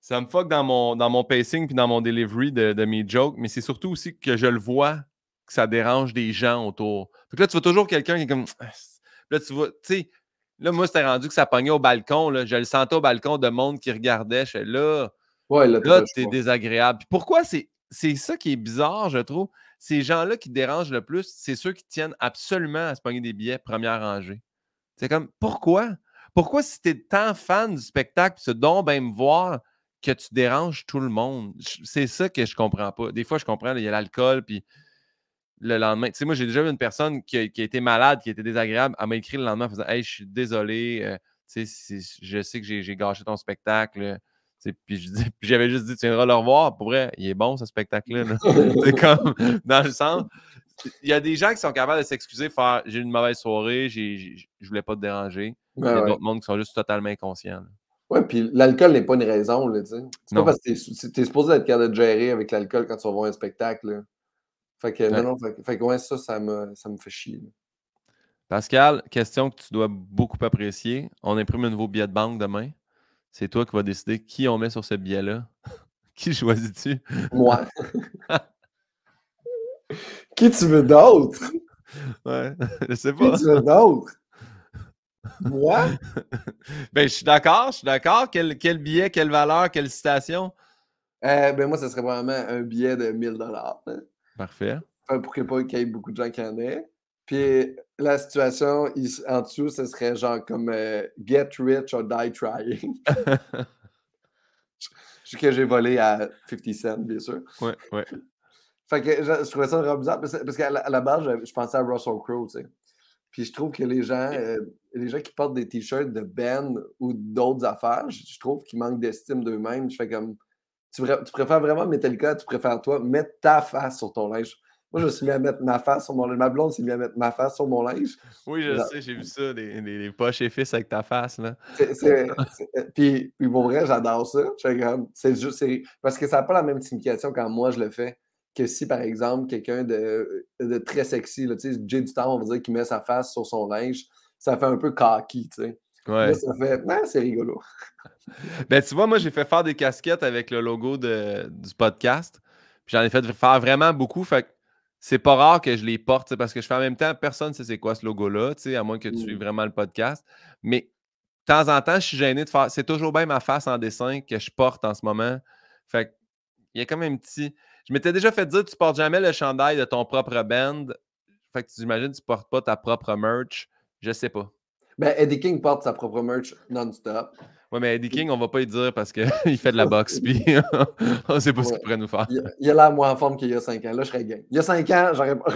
ça me fuck dans mon, dans mon pacing puis dans mon delivery de, de mes jokes, mais c'est surtout aussi que je le vois que ça dérange des gens autour. Fait que là, tu vois toujours quelqu'un qui est comme. Ah, là, tu vois, tu sais, Là, moi, c'était rendu que ça pognait au balcon. Je le sentais au balcon de monde qui regardait. Je là, ouais, là, t'es désagréable. Puis pourquoi c'est, c'est ça qui est bizarre, je trouve? Ces gens-là qui dérangent le plus, c'est ceux qui tiennent absolument à se pogner des billets première rangée. C'est comme, pourquoi? Pourquoi si t'es tant fan du spectacle, ce don ben me voir, que tu déranges tout le monde? C'est ça que je comprends pas. Des fois, je comprends, il y a l'alcool, puis le lendemain. Tu sais, moi, j'ai déjà vu une personne qui a, été malade, qui était désagréable, elle m'a écrit le lendemain en faisant Hey, je suis désolé, euh, tu sais, je sais que j'ai gâché ton spectacle. Euh, puis j'avais juste dit, tu viendras le revoir. Pour vrai, il est bon ce spectacle-là. c'est comme, dans le sens, il y a des gens qui sont capables de s'excuser, faire j'ai eu une mauvaise soirée, je voulais pas te déranger. il y a d'autres mondes qui sont juste totalement inconscients. Oui, puis l'alcool n'est pas une raison, tu sais. C'est pas parce que tu es, supposé être capable de gérer avec l'alcool quand tu vas voir un spectacle. Fait que, non, non, ça, ça me, fait chier. Pascal, question que tu dois beaucoup apprécier. On imprime un nouveau billet de banque demain. C'est toi qui vas décider qui on met sur ce billet-là. qui choisis-tu? Moi. qui tu veux d'autre? Ouais, je sais pas. Qui tu veux d'autre? Moi? ben, je suis d'accord, je suis d'accord. Quel, billet, quelle valeur, quelle citation? Eh, ben, moi, ce serait vraiment un billet de 1000 dollars. Hein. Parfait. Pour qu'il n'y y ait beaucoup de gens qui en aient. Puis la situation en dessous, ce serait genre comme euh, Get rich or die trying. Ce que j'ai volé à 50 cents, bien sûr. Ouais, ouais. Fait que je, trouvais ça vraiment bizarre parce, qu'à la, à la base, je, pensais à Russell Crowe, tu sais. Puis je trouve que les gens, euh, les gens qui portent des t-shirts de Ben ou d'autres affaires, je trouve qu'ils manquent d'estime d'eux-mêmes. Je fais comme tu, préfères vraiment Metallica, tu préfères toi mettre ta face sur ton linge. Moi, je me suis mis à mettre ma face sur mon linge. Ma blonde s'est mis à mettre ma face sur mon linge. Oui, je sais, j'ai vu ça, des poches et fils avec ta face. Là. Euh, puis, bon vrai, j'adore ça. C'est juste, parce que ça n'a pas la même signification quand moi je le fais que si, par exemple, quelqu'un de, de très sexy, là, Jay on va dire, qui met sa face sur son linge, ça fait un peu cocky, tu sais. Ouais. Ben, c'est rigolo. ben, tu vois, moi, j'ai fait faire des casquettes avec le logo du podcast. puis J'en ai fait faire vraiment beaucoup. Fait c'est pas rare que je les porte parce que je fais en même temps, personne ne sait c'est quoi ce logo-là, à moins que tu mm. suives vraiment le podcast. Mais de temps en temps, je suis gêné de faire. C'est toujours bien ma face en dessin que je porte en ce moment. Fait il y a quand même un petit. Je m'étais déjà fait dire tu portes jamais le chandail de ton propre band. Fait que tu imagines tu portes pas ta propre merch. Je sais pas. Ben, Eddie King porte sa propre merch non-stop. Oui, mais Eddie King, on va pas lui dire parce qu'il fait de la boxe, puis on sait pas ce qu'il pourrait nous faire. Il, a l'air moins en forme qu'il y a 5 ans. Là, je serais gay. Il y a 5 ans, j'aurais pas,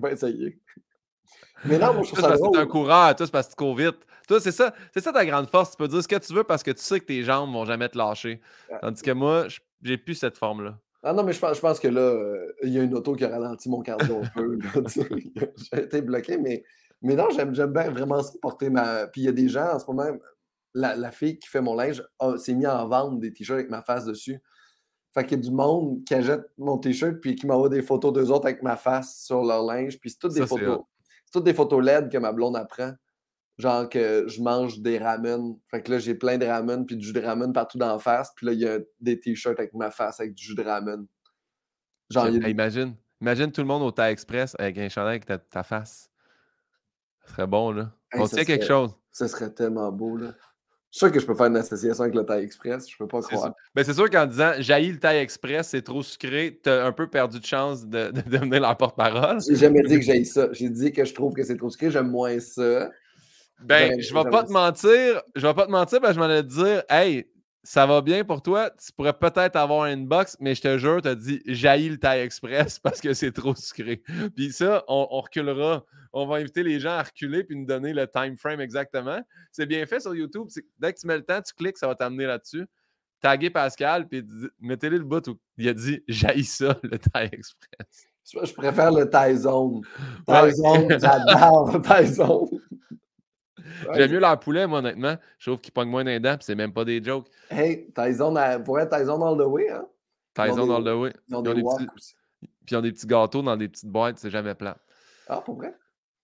pas essayé. Mais là, moi, je trouve ça C'est un coureur, toi, c'est parce que tu cours vite. Toi, c'est ça, ça ta grande force. Tu peux dire ce que tu veux parce que tu sais que tes jambes vont jamais te lâcher. Ah. Tandis que moi, j'ai plus cette forme-là. Ah non, mais je pense, que là, euh, il y a une auto qui a ralenti mon cardio un peu. J'ai été bloqué, mais mais non, j'aime bien vraiment supporter ma. Puis il y a des gens en ce moment, la, fille qui fait mon linge s'est mise en vente des t-shirts avec ma face dessus. Fait qu'il y a du monde qui achète mon t-shirt puis qui m'envoie des photos d'eux autres avec ma face sur leur linge. Puis c'est toutes des photos. C'est toutes des photos LED que ma blonde apprend. Genre que je mange des ramen. Fait que là, j'ai plein de ramen puis du jus de ramen partout d'en face. Puis là, il y a des t-shirts avec ma face avec du jus de ramen. Imagine. tout le monde au Thai Express avec un chandail avec ta face. Ce serait bon, là. on tient quelque chose. Ce serait tellement beau, là. Je suis sûr que je peux faire une association avec le Thai Express. Je peux pas croire. Mais ben, c'est sûr qu'en disant jaillit le Thai Express, c'est trop sucré, tu as un peu perdu de chance de, de devenir leur porte-parole. J'ai jamais dit que j'aille ça. J'ai dit que je trouve que c'est trop sucré, j'aime moins ça. Ben, je vais pas te mentir, je vais pas te mentir, ben je m'en te dire, hey, ça va bien pour toi, tu pourrais peut-être avoir un inbox, mais je te jure, tu as dit jaillit le Thai express parce que c'est trop sucré. Puis ça, on, reculera. On va inviter les gens à reculer puis nous donner le time frame exactement. C'est bien fait sur YouTube. Dès que tu mets le temps, tu cliques, ça va t'amener là-dessus. Taguez Pascal, puis mettez lui le bout il a dit jaillit ça, le Thai express. Je, préfère le taille zone. Taille zone, j'adore le taille zone. J'aime mieux leur poulet, moi, honnêtement. Je trouve qu'ils pognent moins d'un puis c'est même pas des jokes. Hey, Tyson, à... Euh, pour être Tyson all the way, hein? Tyson all the way. Ils ont des, aussi. Puis ils ont des petits gâteaux dans des petites boîtes, c'est jamais plat. Ah, pour vrai?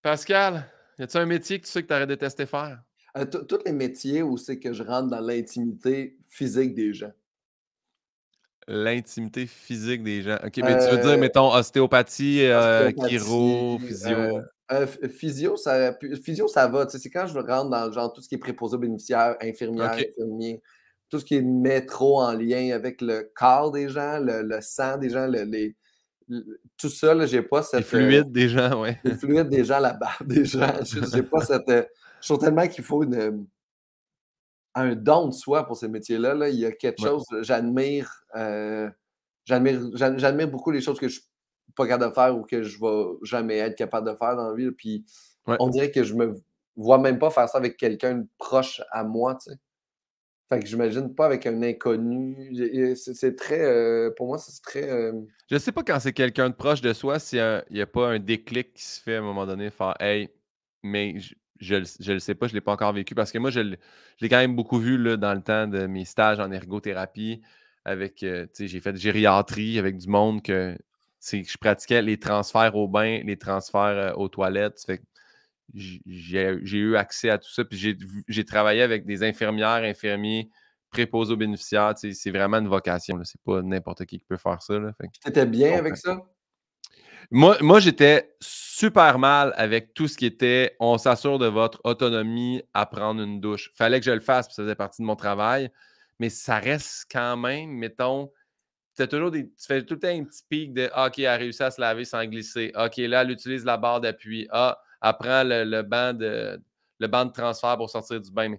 Pascal, y a-tu un métier que tu sais que tu aurais détesté faire? Euh, tous les métiers où c'est que je rentre dans l'intimité physique des gens. L'intimité physique des gens. OK, mais tu veux dire, euh, mettons, ostéopathie, ostéopathie euh, chiro, physio. Euh, physio, ça, physio, ça va. C'est quand je rentre dans genre, tout ce qui est préposé aux bénéficiaires, infirmières, tout ce qui est métro en lien avec le corps des gens, le, sang des gens, les, tout ça, j'ai pas cette. fluide euh, fluides des gens, oui. Les fluides des gens, la barre des gens. J'ai pas cette. Euh, je trouve tellement qu'il faut un don de soi pour ces métiers-là. Là. Il y a quelque chose, j'admire. j'admire j'admire beaucoup les choses que je pas capable de faire ou que je vais jamais être capable de faire dans la vie. Puis on dirait que je me vois même pas faire ça avec quelqu'un de proche à moi, tu sais. Fait que j'imagine pas avec un inconnu. C'est très. Euh, pour moi, c'est très. Je euh, Je sais pas quand c'est quelqu'un de proche de soi, s'il n'y a, pas un déclic qui se fait à un moment donné, faire Hey, mais je, je, le sais pas, je l'ai pas encore vécu parce que moi, je l'ai quand même beaucoup vu là, dans le temps de mes stages en ergothérapie. Avec, euh, sais j'ai fait de gériatrie avec du monde que c'est que je pratiquais les transferts au bain, les transferts euh, aux toilettes. j'ai eu accès à tout ça. Puis j'ai travaillé avec des infirmières, infirmiers, préposés aux bénéficiaires. C'est vraiment une vocation. C'est pas n'importe qui qui peut faire ça. Tu étais bien avec ça? Moi, j'étais super mal avec tout ce qui était on s'assure de votre autonomie à prendre une douche. Fallait que je le fasse, puis ça faisait partie de mon travail. Mais ça reste quand même, mettons, toujours Tu fais tout le temps un petit pic de ah, OK, elle a réussi à se laver sans glisser. OK, là, elle utilise la barre d'appui. Ah, elle prend le, le, banc de, le banc de transfert pour sortir du bain.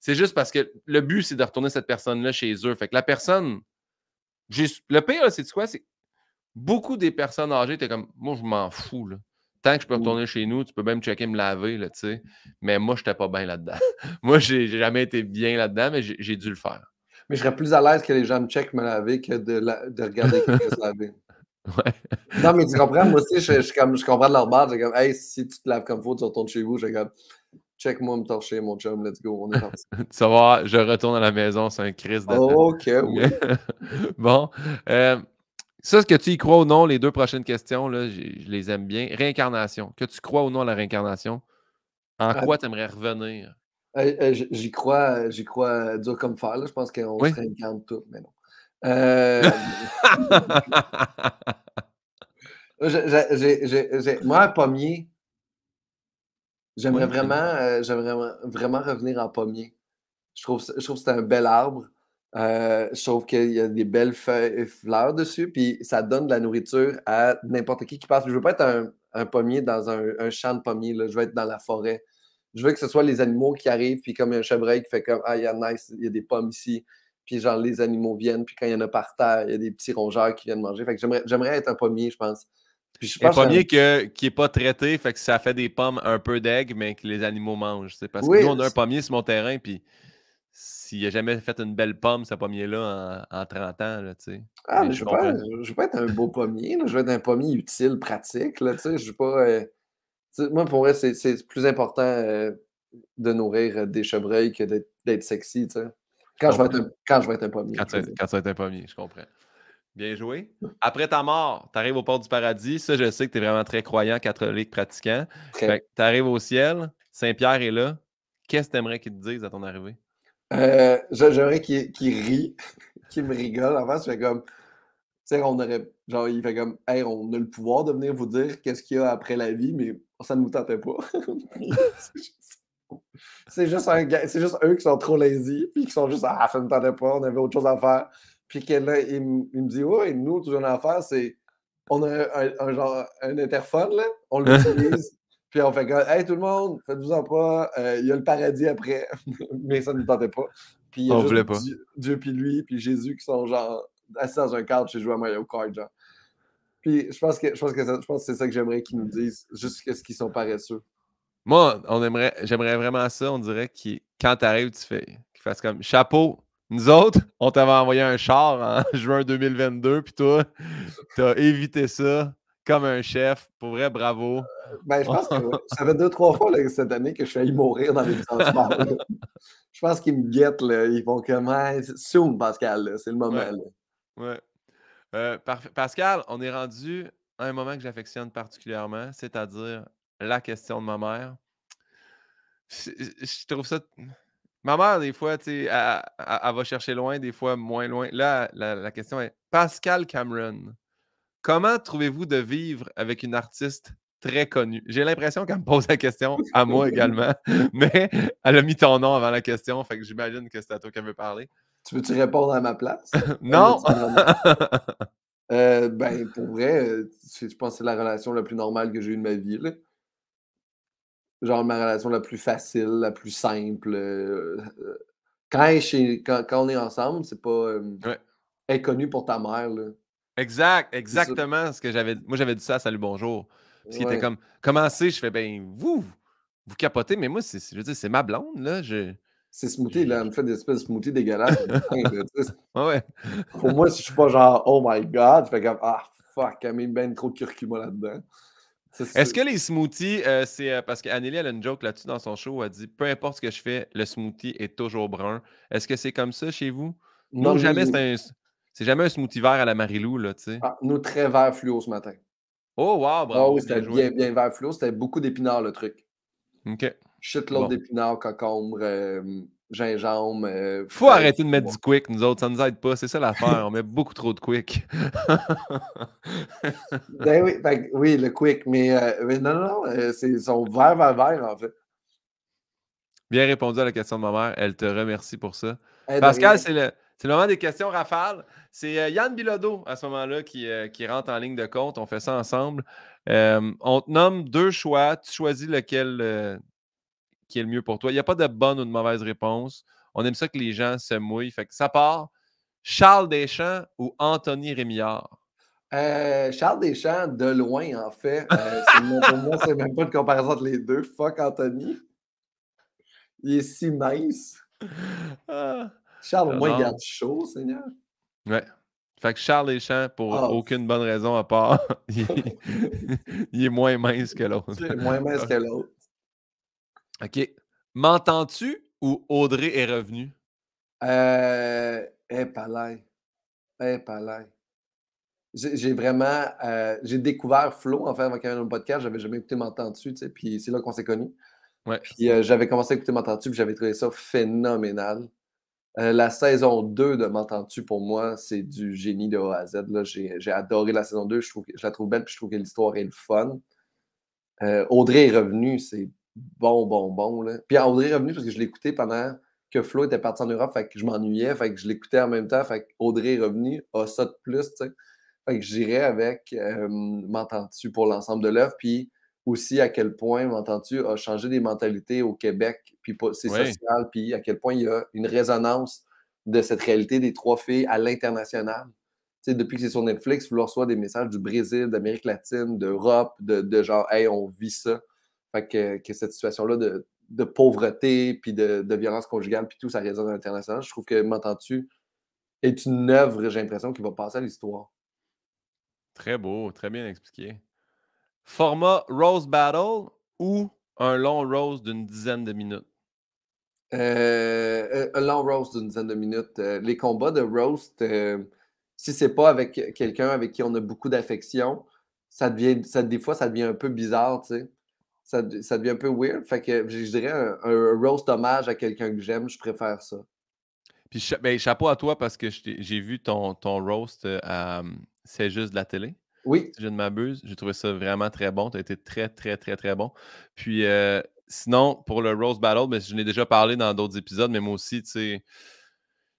c'est juste parce que le but, c'est de retourner cette personne-là chez eux. Fait que la personne. Le pire, c'est quoi? C'est beaucoup des personnes âgées étaient comme Moi, je m'en fous. Tant que je peux retourner chez nous, tu peux même checker me laver, tu sais. Mais moi, je n'étais pas bien là-dedans. moi, j'ai jamais été bien là-dedans, mais j'ai dû le faire mais je serais plus à l'aise que les gens me checkent me laver que de, de regarder quelqu'un se laver. Ouais. Non, mais tu comprends, moi aussi, je, je, comme, je comprends de leur barre. J'ai comme, hey, si tu te laves comme faut, tu retournes chez vous. J'ai comme, check-moi me torcher, mon chum, let's go, on est parti. tu vas je retourne à la maison, c'est un crise de. Ok, oui. bon. Euh, ça, ce que tu y crois ou non, les deux prochaines questions, là, je les aime bien. Réincarnation. Que tu crois ou non à la réincarnation, en ah. quoi tu aimerais revenir euh, euh, j'y crois, euh, j'y crois dur comme fer. Je pense qu'on se réincarne tout mais non. Moi, un pommier, j'aimerais vraiment, vraiment revenir en pommier. Je trouve, je trouve que c'est un bel arbre. je trouve qu'il y a des belles feuilles et fleurs dessus, puis ça donne de la nourriture à n'importe qui qui passe. Je veux pas être un, pommier dans un, champ de pommiers, là. je veux être dans la forêt. Je veux que ce soit les animaux qui arrivent, puis comme un chevreuil qui fait comme Ah, il y a nice, y a des pommes ici. Puis genre, les animaux viennent, puis quand il y en a par terre, il y a des petits rongeurs qui viennent manger. Fait que j'aimerais être un pommier, je pense. Puis je pense un pommier qui n'est pas traité, fait que ça fait des pommes un peu d'aigle, mais que les animaux mangent. C'est parce que nous, on a un pommier sur mon terrain, puis s'il a jamais fait une belle pomme, ce pommier-là, en, 30 ans, là, tu sais. Ah, mais je ne veux, pas être un beau pommier, je veux être un pommier utile, pratique, là, tu sais. Je ne veux pas... Euh, moi, pour moi, c'est plus important euh, de nourrir euh, des chevreuils que d'être sexy, tu sais. Quand je, vais être un, quand je vais être un pommier. Quand tu, vas être un pommier, je comprends. Bien joué. Après ta mort, tu arrives au port du paradis. Ça, je sais que tu es vraiment très croyant, catholique, pratiquant. Tu arrives au ciel, Saint-Pierre est là. Qu'est-ce que tu aimerais qu'il te dise à ton arrivée? Euh, j'aimerais qu'il rit, qu'il me rigole. En fait, je fais comme c'est on aurait. Genre, il fait comme, hey, on a le pouvoir de venir vous dire qu'est-ce qu'il y a après la vie, mais ça ne nous tentait pas. c'est juste, juste eux qui sont trop lazy, puis qui sont juste, ah, ça ne nous tentait pas, on avait autre chose à faire. Puis que il, me dit, ouais, nous, tout ce qu'on a à c'est. On a un, genre, un interphone, là, on l'utilise. Puis on fait comme, hey tout le monde, faites-vous-en pas, euh, il y a le paradis après, mais ça ne tentait pas. Puis on juste voulait pas. Dieu puis lui, puis Jésus qui sont genre assis dans un cadre, j'ai joué à Mario Kart, genre. Puis je pense que, c'est ça que j'aimerais qu'ils nous disent, juste qu'est-ce qu'ils sont paresseux. Moi, on aimerait, j'aimerais vraiment ça, on dirait que quand t'arrives, tu fais tu fassent comme chapeau. Nous autres, on t'avait envoyé un char en juin 2022, puis toi, t'as évité ça comme un chef. Pour vrai, bravo. ben, je pense que ça fait deux, trois fois cette année que je suis allé mourir dans les transports. je pense qu'ils me guettent. Là. Ils vont comme hey, soon, Pascal. C'est le moment. Ouais. Euh, Pascal, on est rendu à un moment que j'affectionne particulièrement, c'est-à-dire la question de ma mère. Je, trouve ça. Ma mère, des fois, tu sais, elle, va chercher loin, des fois moins loin. Là, la, la question est Pascal Cameron, comment trouvez-vous de vivre avec une artiste très connue? J'ai l'impression qu'elle me pose la question à moi également, mais elle a mis ton nom avant la question, fait que j'imagine que c'est à toi qu'elle veut parler. Tu veux-tu répondre à ma place? non! Euh, ben, pour vrai, euh, je pense que c'est la relation la plus normale que j'ai eue de ma vie. Genre, ma relation la plus facile, la plus simple. Euh, quand, on est ensemble, c'est pas inconnu pour ta mère. Là. Exact, exactement ce que j'avais. Moi, j'avais dit ça Salut Bonjour. Parce qu'il était comme, comment Je fais, ben, vous, vous capotez, mais moi, c'est, je veux c'est ma blonde, là c'est smoothie, là, elle me fait des espèces de smoothie dégueulasses. ouais. Pour moi, si je suis pas genre, oh my god, Fait que « comme, ah fuck, elle met ben trop de curcuma là-dedans. Est-ce que les smoothies, euh, c'est euh, parce qu'Annelie, elle a une joke là-dessus dans son show, elle dit peu importe ce que je fais, le smoothie est toujours brun. Est-ce que c'est comme ça chez vous? Non, jamais, c'est jamais un smoothie vert à la Marilou, là, tu sais. Ah, nous, très vert fluo ce matin. Oh, wow, ah bravo. c'était bien, vert fluo, c'était beaucoup d'épinards, le truc. OK chute l'eau d'épinard, concombre, euh, gingembre. Euh, Faut euh, arrêter de mettre du quick, nous autres, ça nous aide pas. C'est ça l'affaire, on met beaucoup trop de quick. Ben, ben oui, le quick, mais, non, non, non c'est son vert, vert, vert, en fait. Bien répondu à la question de ma mère, elle te remercie pour ça. Eh, Pascal, c'est le. C'est moment des questions rafales. C'est Yann Bilodeau, à ce moment-là, qui, qui, rentre en ligne de compte. On fait ça ensemble. on te nomme deux choix. Tu choisis lequel qui est le mieux pour toi. Il n'y a pas de bonne ou de mauvaise réponse. On aime ça que les gens se mouillent. Fait que ça part. Charles Deschamps ou Anthony Rémillard? Euh, Charles Deschamps, de loin, en fait. Euh, pour moi, c'est même pas de comparaison entre les deux. Fuck Anthony. Il est si mince. Ah. Charles, au moins, il garde chaud, Seigneur. Ouais. Fait que Charles Deschamps, pour ah. aucune bonne raison à part, il, est, moins mince que l'autre. moins mince que l'autre. OK. M'entends-tu ou Audrey est revenue? Eh, palais. Eh, palais. J'ai vraiment. Euh, j'ai découvert Flo en fait avant qu'il y podcast. J'avais jamais écouté M'entends-tu, tu sais. Puis c'est là qu'on s'est connus. Ouais. Puis euh, j'avais commencé à écouter M'entends-tu, puis j'avais trouvé ça phénoménal. Euh, la saison 2 de M'entends-tu, pour moi, c'est du génie de A à Z. J'ai adoré la saison 2. Je, trouve, je la trouve belle, puis je trouve que l'histoire est le fun. Audrey est revenue, c'est bon, bon, bon. Puis Audrey est revenue parce que je l'écoutais pendant que Flo était parti en Europe, fait que je m'ennuyais, fait que je l'écoutais en même temps, fait que Audrey est revenue, a ça de plus, tu Fait que j'irais avec euh, M'entends-tu pour l'ensemble de l'œuvre, puis aussi à quel point M'entends-tu a changé des mentalités au Québec, puis c'est social, puis à quel point il y a une résonance de cette réalité des trois filles à l'international. Tu depuis que c'est sur Netflix, vouloir reçoit des messages du Brésil, d'Amérique latine, d'Europe, de, de genre, hey, on vit ça. Fait que, cette situation-là de, pauvreté, puis de, violence conjugale, puis tout, ça résonne à l'international. Je trouve que M'entends-tu est une œuvre, j'ai l'impression, qui va passer à l'histoire. Très beau, très bien expliqué. Format Rose Battle ou un long rose d'une dizaine de minutes? Euh, euh, un long roast d'une dizaine de minutes. Euh, les combats de roast, si c'est pas avec quelqu'un avec qui on a beaucoup d'affection, ça devient, ça, des fois, ça devient un peu bizarre, tu sais ça, devient un peu weird. Fait que je dirais un, roast hommage à quelqu'un que j'aime, je préfère ça. Puis ben, chapeau à toi parce que j'ai vu ton, ton roast euh, à hum, C'est juste de la télé. Oui. je ne m'abuse. J'ai trouvé ça vraiment très bon. Tu as été très, très, très, très bon. Puis euh, sinon, pour le roast battle, mais ben, je l'ai déjà parlé dans d'autres épisodes, mais moi aussi, tu sais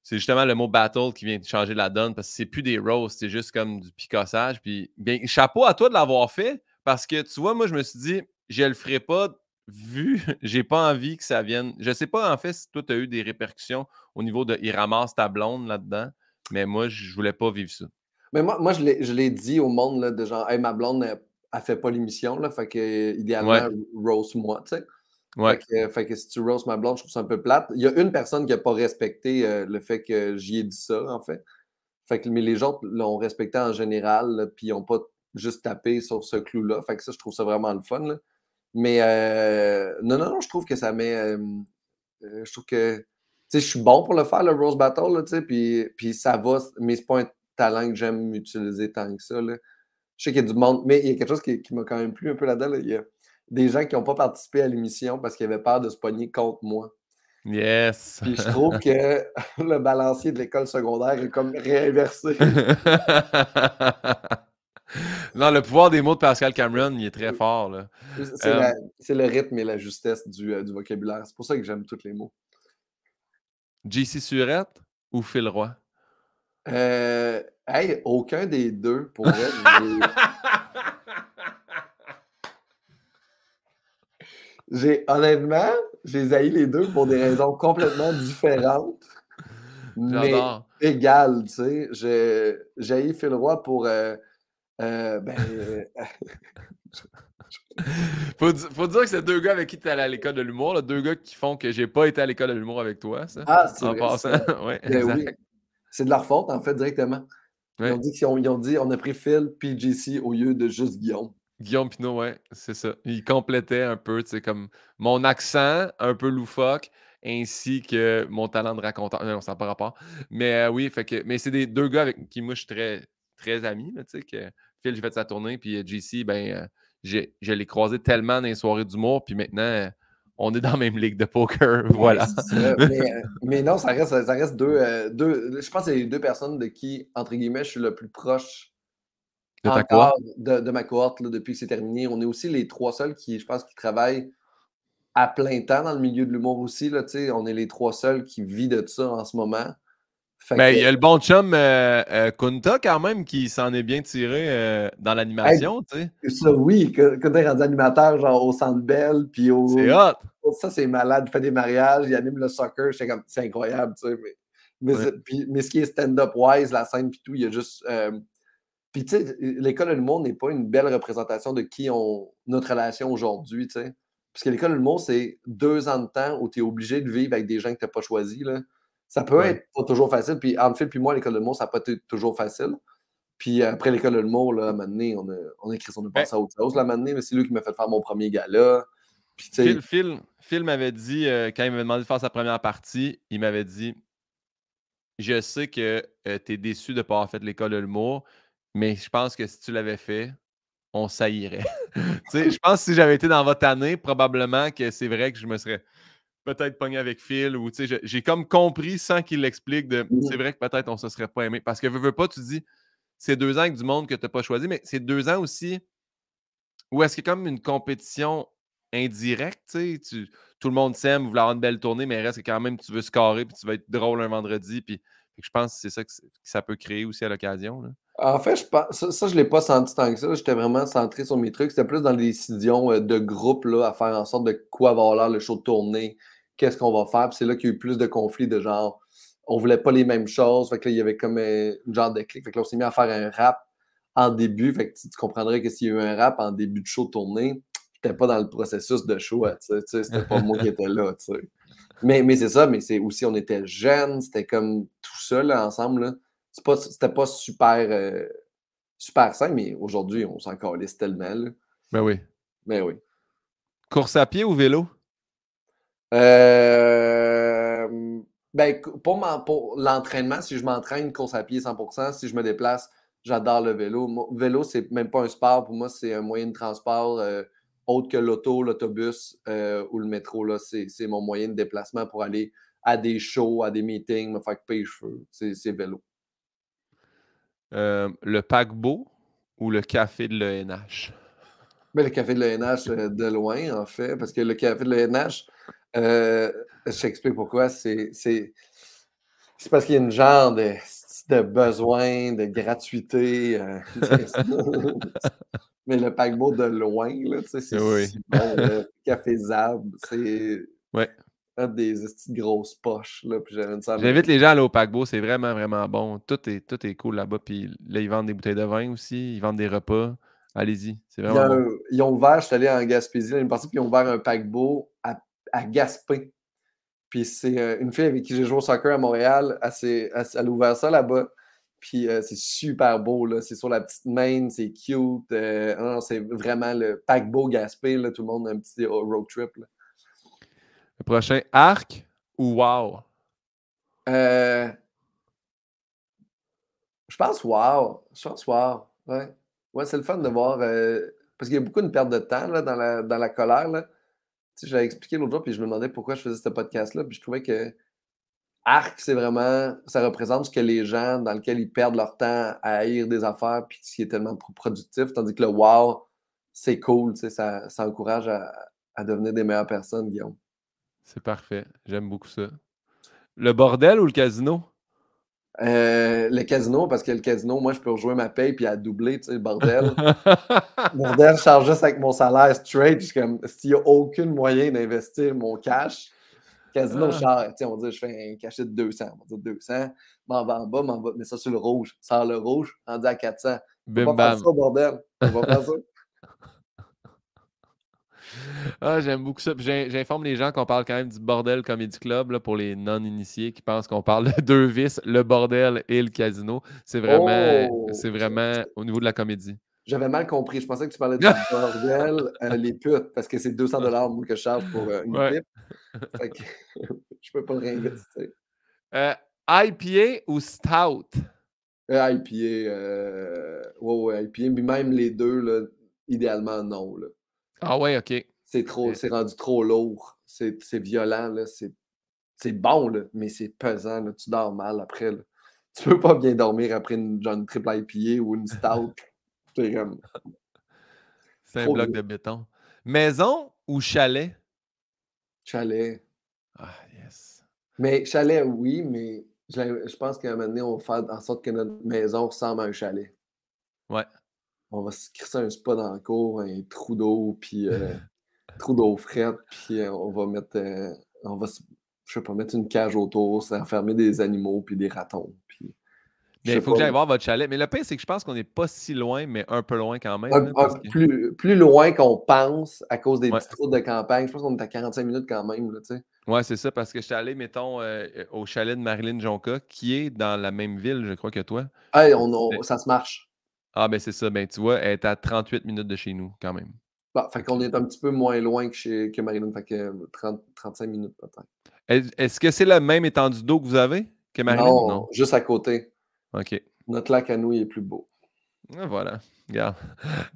c'est justement le mot battle qui vient changer la donne parce que c'est plus des roasts, c'est juste comme du picossage. Puis, bien, chapeau à toi de l'avoir fait parce que tu vois, moi, je me suis dit, je le ferai pas vu, j'ai pas envie que ça vienne. Je sais pas en fait si toi, tu eu des répercussions au niveau de il ramasse ta blonde là-dedans, mais moi, je voulais pas vivre ça. Mais moi, moi je l'ai dit au monde là, de genre Hey, ma blonde, elle, fait pas l'émission, là, fait que idéalement, roast » rose moi, Fait, que, si tu roses ma blonde, je trouve ça un peu plate. Il y a une personne qui n'a pas respecté euh, le fait que j'y ai dit ça, en fait. Fait que, mais les gens l'ont respecté en général, puis ils n'ont pas juste tapé sur ce clou-là. Fait que ça, je trouve ça vraiment le fun. Mais euh, non, non, non, je trouve que ça met. Euh, euh, je trouve que. Tu sais, je suis bon pour le faire, le Rose Battle, tu sais, puis, puis ça va, mais c'est pas un talent que j'aime utiliser tant que ça, là. Je sais qu'il y a du monde, mais il y a quelque chose qui, m'a quand même plu un peu là-dedans. Il y a des gens qui n'ont pas participé à l'émission parce qu'ils avaient peur de se pogner contre moi. Yes! Puis je trouve que le balancier de l'école secondaire est comme réinversé. Non, le pouvoir des mots de Pascal Cameron, il est très fort. Euh, c'est le rythme et la justesse euh, du, vocabulaire. C'est pour ça que j'aime tous les mots. JC Surette ou Phil Roy? Euh, hey, aucun des deux, pour vrai. j'ai honnêtement, j'ai haï les deux pour des raisons complètement différentes. mais égales, tu sais. J'ai haï Phil Roy pour... Euh, ben. Euh, faut, dire que c'est deux gars avec qui tu es allé à l'école de l'humour, deux gars qui font que j'ai pas été à l'école de l'humour avec toi, Ah, c'est de leur faute, en fait, directement. Ils, ont dit qu'ils ont, dit on a pris Phil puis au lieu de juste Guillaume. Guillaume Pinot, ouais, c'est ça. Il complétait un peu, tu sais, comme mon accent un peu loufoque ainsi que mon talent de raconteur. Non, ça n'a pas Mais euh, oui, fait que, mais c'est des deux gars avec qui moi je suis très, très ami, tu sais, que Phil, j'ai fait sa tournée, puis euh, JC, ben, euh, je l'ai croisé tellement dans les soirées d'humour, puis maintenant, euh, on est dans la même ligue de poker. Voilà. mais, non, ça reste, deux, Je pense que c'est les deux personnes de qui, entre guillemets, je suis le plus proche de, de, ma cohorte depuis que c'est terminé. On est aussi les trois seuls qui, je pense, qui travaillent à plein temps dans le milieu de l'humour aussi. Là, on est les trois seuls qui vivent de ça en ce moment. Ben, il y a le bon chum euh, euh, Kunta quand même qui s'en est bien tiré euh, dans l'animation. ça, oui. Kunta est rendu animateur genre au Centre Bell. Puis au... C'est hot. Ça, c'est malade. Il fait des mariages, il anime le soccer. C'est incroyable. Mais... Mais, mais, ce qui est stand-up wise, la scène, puis tout, il y a juste. Puis tu sais, l'école du monde n'est pas une belle représentation de qui on notre relation aujourd'hui, tu sais. Parce que l'école du monde, c'est deux ans de temps où tu es obligé de vivre avec des gens que tu n'as pas choisis. Là. Ça peut être pas toujours facile. Puis en puis moi, l'école de mots, ça n'a pas été toujours facile. Puis euh, après l'école de mots, là, à un on a, écrit, son a à autre chose. Là, mais c'est lui qui m'a fait faire mon premier gala. Puis, Phil, m'avait dit, euh, quand il m'avait demandé de faire sa première partie, il m'avait dit Je sais que euh, tu es déçu de ne pas avoir fait l'école de l'humour, mais je pense que si tu l'avais fait, on saillirait. je pense que si j'avais été dans votre année, probablement que c'est vrai que je me serais peut-être pogné avec Phil ou tu sais, j'ai comme compris sans qu'il l'explique de mmh c'est vrai que peut-être on se serait pas aimé. Parce que veux, veux pas, tu dis c'est deux ans avec du monde que tu n'as pas choisi, mais c'est deux ans aussi où est-ce que comme une compétition indirecte, tu, tout le monde s'aime, vous voulez avoir une belle tournée, mais reste quand même tu veux scorer puis tu vas être drôle un vendredi. Puis, je pense que c'est ça que, que, ça peut créer aussi à l'occasion. En fait, je pense, ça, je ne l'ai pas senti tant que ça. J'étais vraiment centré sur mes trucs. C'était plus dans les décisions euh, de groupe là, à faire en sorte de quoi va l'air le show tourné. qu'est-ce qu'on va faire. c'est là qu'il y a eu plus de conflits de genre, on voulait pas les mêmes choses. Fait que là, il y avait comme euh, un genre de clic. Fait que là, on s'est mis à faire un rap en début. Fait que tu, comprendrais que s'il y a eu un rap en début de show tourné, j'étais pas dans le processus de show. Hein, tu sais, c'était pas moi qui étais là. Mais, mais c'est ça, mais c'est aussi, on était jeunes, c'était comme tout seul ensemble c'était pas super, euh, super simple, mais aujourd'hui, on s'en calisse tellement. Là. Ben oui. mais ben oui. Course à pied ou vélo? Euh, ben, pour, l'entraînement, si je m'entraîne, course à pied 100%. Si je me déplace, j'adore le vélo. vélo, c'est même pas un sport. Pour moi, c'est un moyen de transport euh, autre que l'auto, l'autobus euh, ou le métro. C'est mon moyen de déplacement pour aller à des shows, à des meetings, me faire couper les cheveux. C'est vélo. Euh, le paquebot ou le café de l'ENH? Mais le café de l'ENH, euh, de loin, en fait, parce que le café de l'ENH, euh, je t'explique pourquoi. C'est parce qu'il y a une genre de, besoin, de gratuité. Mais le paquebot de loin, c'est oui. bon, le café Zab, c'est. Ouais des petites grosses poches. J'invite les gens à aller au paquebot, c'est vraiment, vraiment bon. Tout est, tout est cool là-bas. Puis là, ils vendent des bouteilles de vin aussi, ils vendent des repas. Allez-y, c'est vraiment. bon. Ils ont ouvert, je suis allé en Gaspésie, une partie, puis ils ont ouvert un paquebot à, Gaspé. Puis c'est euh, une fille avec qui j'ai joué au soccer à Montréal, elle, a ouvert ça là-bas. Puis euh, c'est super beau, C'est sur la petite main, c'est cute. Euh, c'est vraiment le paquebot Gaspé, tout le monde a un petit road trip. Le prochain, Arc ou Wow? Euh, je pense Wow. Je pense Wow. Ouais, c'est le fun de voir. Euh, parce qu'il y a beaucoup de perte de temps dans, la, colère. Là. Tu j'avais expliqué l'autre jour, puis je me demandais pourquoi je faisais ce podcast-là. Puis je trouvais que Arc, c'est vraiment. Ça représente ce que les gens dans lequel ils perdent leur temps à haïr des affaires, puis ce qui est tellement productif. Tandis que le Wow, c'est cool. Tu ça, encourage à, à devenir des meilleures personnes, Guillaume. C'est parfait. J'aime beaucoup ça. Le bordel ou le casino? Euh, le casino, parce que le casino, moi, je peux rejouer ma paye puis à doubler, tu sais, le bordel. le bordel, charge juste avec mon salaire straight. comme, s'il n'y a aucun moyen d'investir mon cash, casino, ah. charge. On tu sais, on dit, je fais un cachet de 200, on va dire 200, m'en va en bas, m'en va, mets ça sur le rouge, sors le rouge, dit à 400. on va bam. faire ça, bordel. On va faire ça. Ah, j'aime beaucoup ça. J'informe les gens qu'on parle quand même du Bordel Comedy Club pour les non-initiés qui pensent qu'on parle de deux vices, le bordel et le casino. C'est vraiment, oh! c'est vraiment au niveau de la comédie. J'avais mal compris. Je pensais que tu parlais du bordel, euh, les putes, parce que c'est 200 dollars que je charge pour euh, une pipe. je peux pas le réinvestir. Euh, IPA ou stout? IPA, ouais, ouais, IPA, mais même les deux, là, idéalement, non. Ah ouais, OK. C'est trop, euh, c'est rendu trop lourd. C'est violent, C'est bon, là, mais c'est pesant, là. Tu dors mal après, Tu peux pas bien dormir après une, genre, triple IPA ou une stout. c'est un bloc de béton. Maison ou chalet? Chalet. Ah, yes. Mais chalet, oui, mais je, je pense qu'à un moment donné, on va faire en sorte que notre maison ressemble à un chalet. Ouais on va se crisser un spot dans le cours, un trou d'eau, puis un euh, trou d'eau frette, puis euh, on va mettre, euh, on je sais mettre une cage autour, ça enfermer des animaux, puis des ratons, puis... Mais il faut que j'aille voir votre chalet. Mais le pire, c'est que je pense qu'on n'est pas si loin, mais un peu loin quand même. Hein, plus, loin qu'on pense à cause des petits trous de campagne. Je pense qu'on est à 45 minutes quand même. Là, ouais, c'est ça, parce que je suis allé, mettons, au chalet de Marilyn Jonca, qui est dans la même ville, je crois, que toi. on, ça se marche. Ah, ben c'est ça. Ben, tu vois, elle est à 38 minutes de chez nous, quand même. Bah, fait qu'on est un petit peu moins loin que, chez, que Marilyn. Fait que 35 euh, minutes, peut-être. Est-ce que c'est la même étendue d'eau que vous avez que Marilyn? Non, juste à côté. OK. Notre lac à nous, est plus beau. Ah, voilà. Regarde.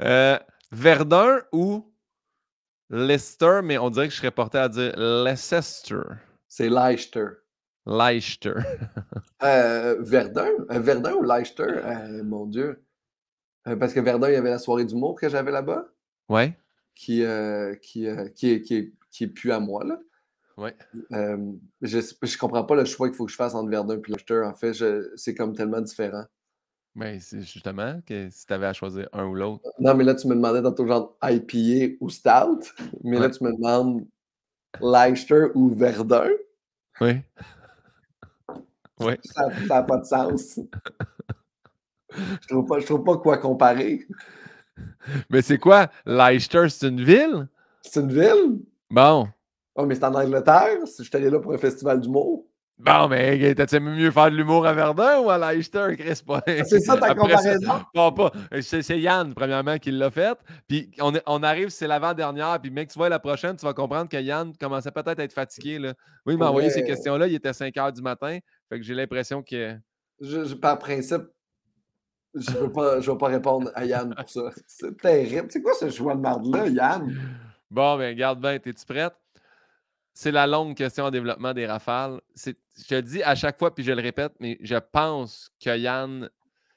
Euh, Verdun ou Leicester, mais on dirait que je serais porté à dire Leicester. C'est Leicester. Leicester. Euh, Verdun? ou Leicester? mon Dieu. Euh, parce que Verdun, il y avait la soirée du mot que j'avais là-bas. Ouais. Qui, euh, qui, euh, qui, qui, est plus à moi, là. je, ne comprends pas le choix qu'il faut que je fasse entre Verdun et Leicester. En fait, c'est comme tellement différent. Mais ben, c'est justement que si tu avais à choisir un ou l'autre. Non, mais là, tu me demandais dans ton genre IPA ou Stout, mais là, tu me demandes Leicester ou Verdun. Oui. oui. Ça n'a pas de sens. je trouve pas, je trouve pas quoi comparer. Mais c'est quoi? Leicester, c'est une ville? C'est une ville? Bon. Oh, mais c'est en Angleterre. Je suis allé là pour un festival d'humour. Bon, mais t'as-tu mieux faire de l'humour à Verdun ou à Leicester, Chris? Ah, c'est ça ta comparaison? Ça, pas. C'est Yann, premièrement, qui l'a fait. Puis on, on arrive, c'est l'avant-dernière. Puis mec, tu vois la prochaine, tu vas comprendre que Yann commençait peut-être à être fatigué. Là. Oui, il m'a envoyé ces questions-là. Il était 5 h du matin. Fait que j'ai l'impression que. je, par principe, je ne pas, veux pas répondre à Yann pour ça. C'est terrible. C'est quoi ce choix de marde-là, Yann? Bon, ben, garde bien, es-tu prête? C'est la longue question en développement des rafales. C'est, je le dis à chaque fois, puis je le répète, mais je pense que Yann,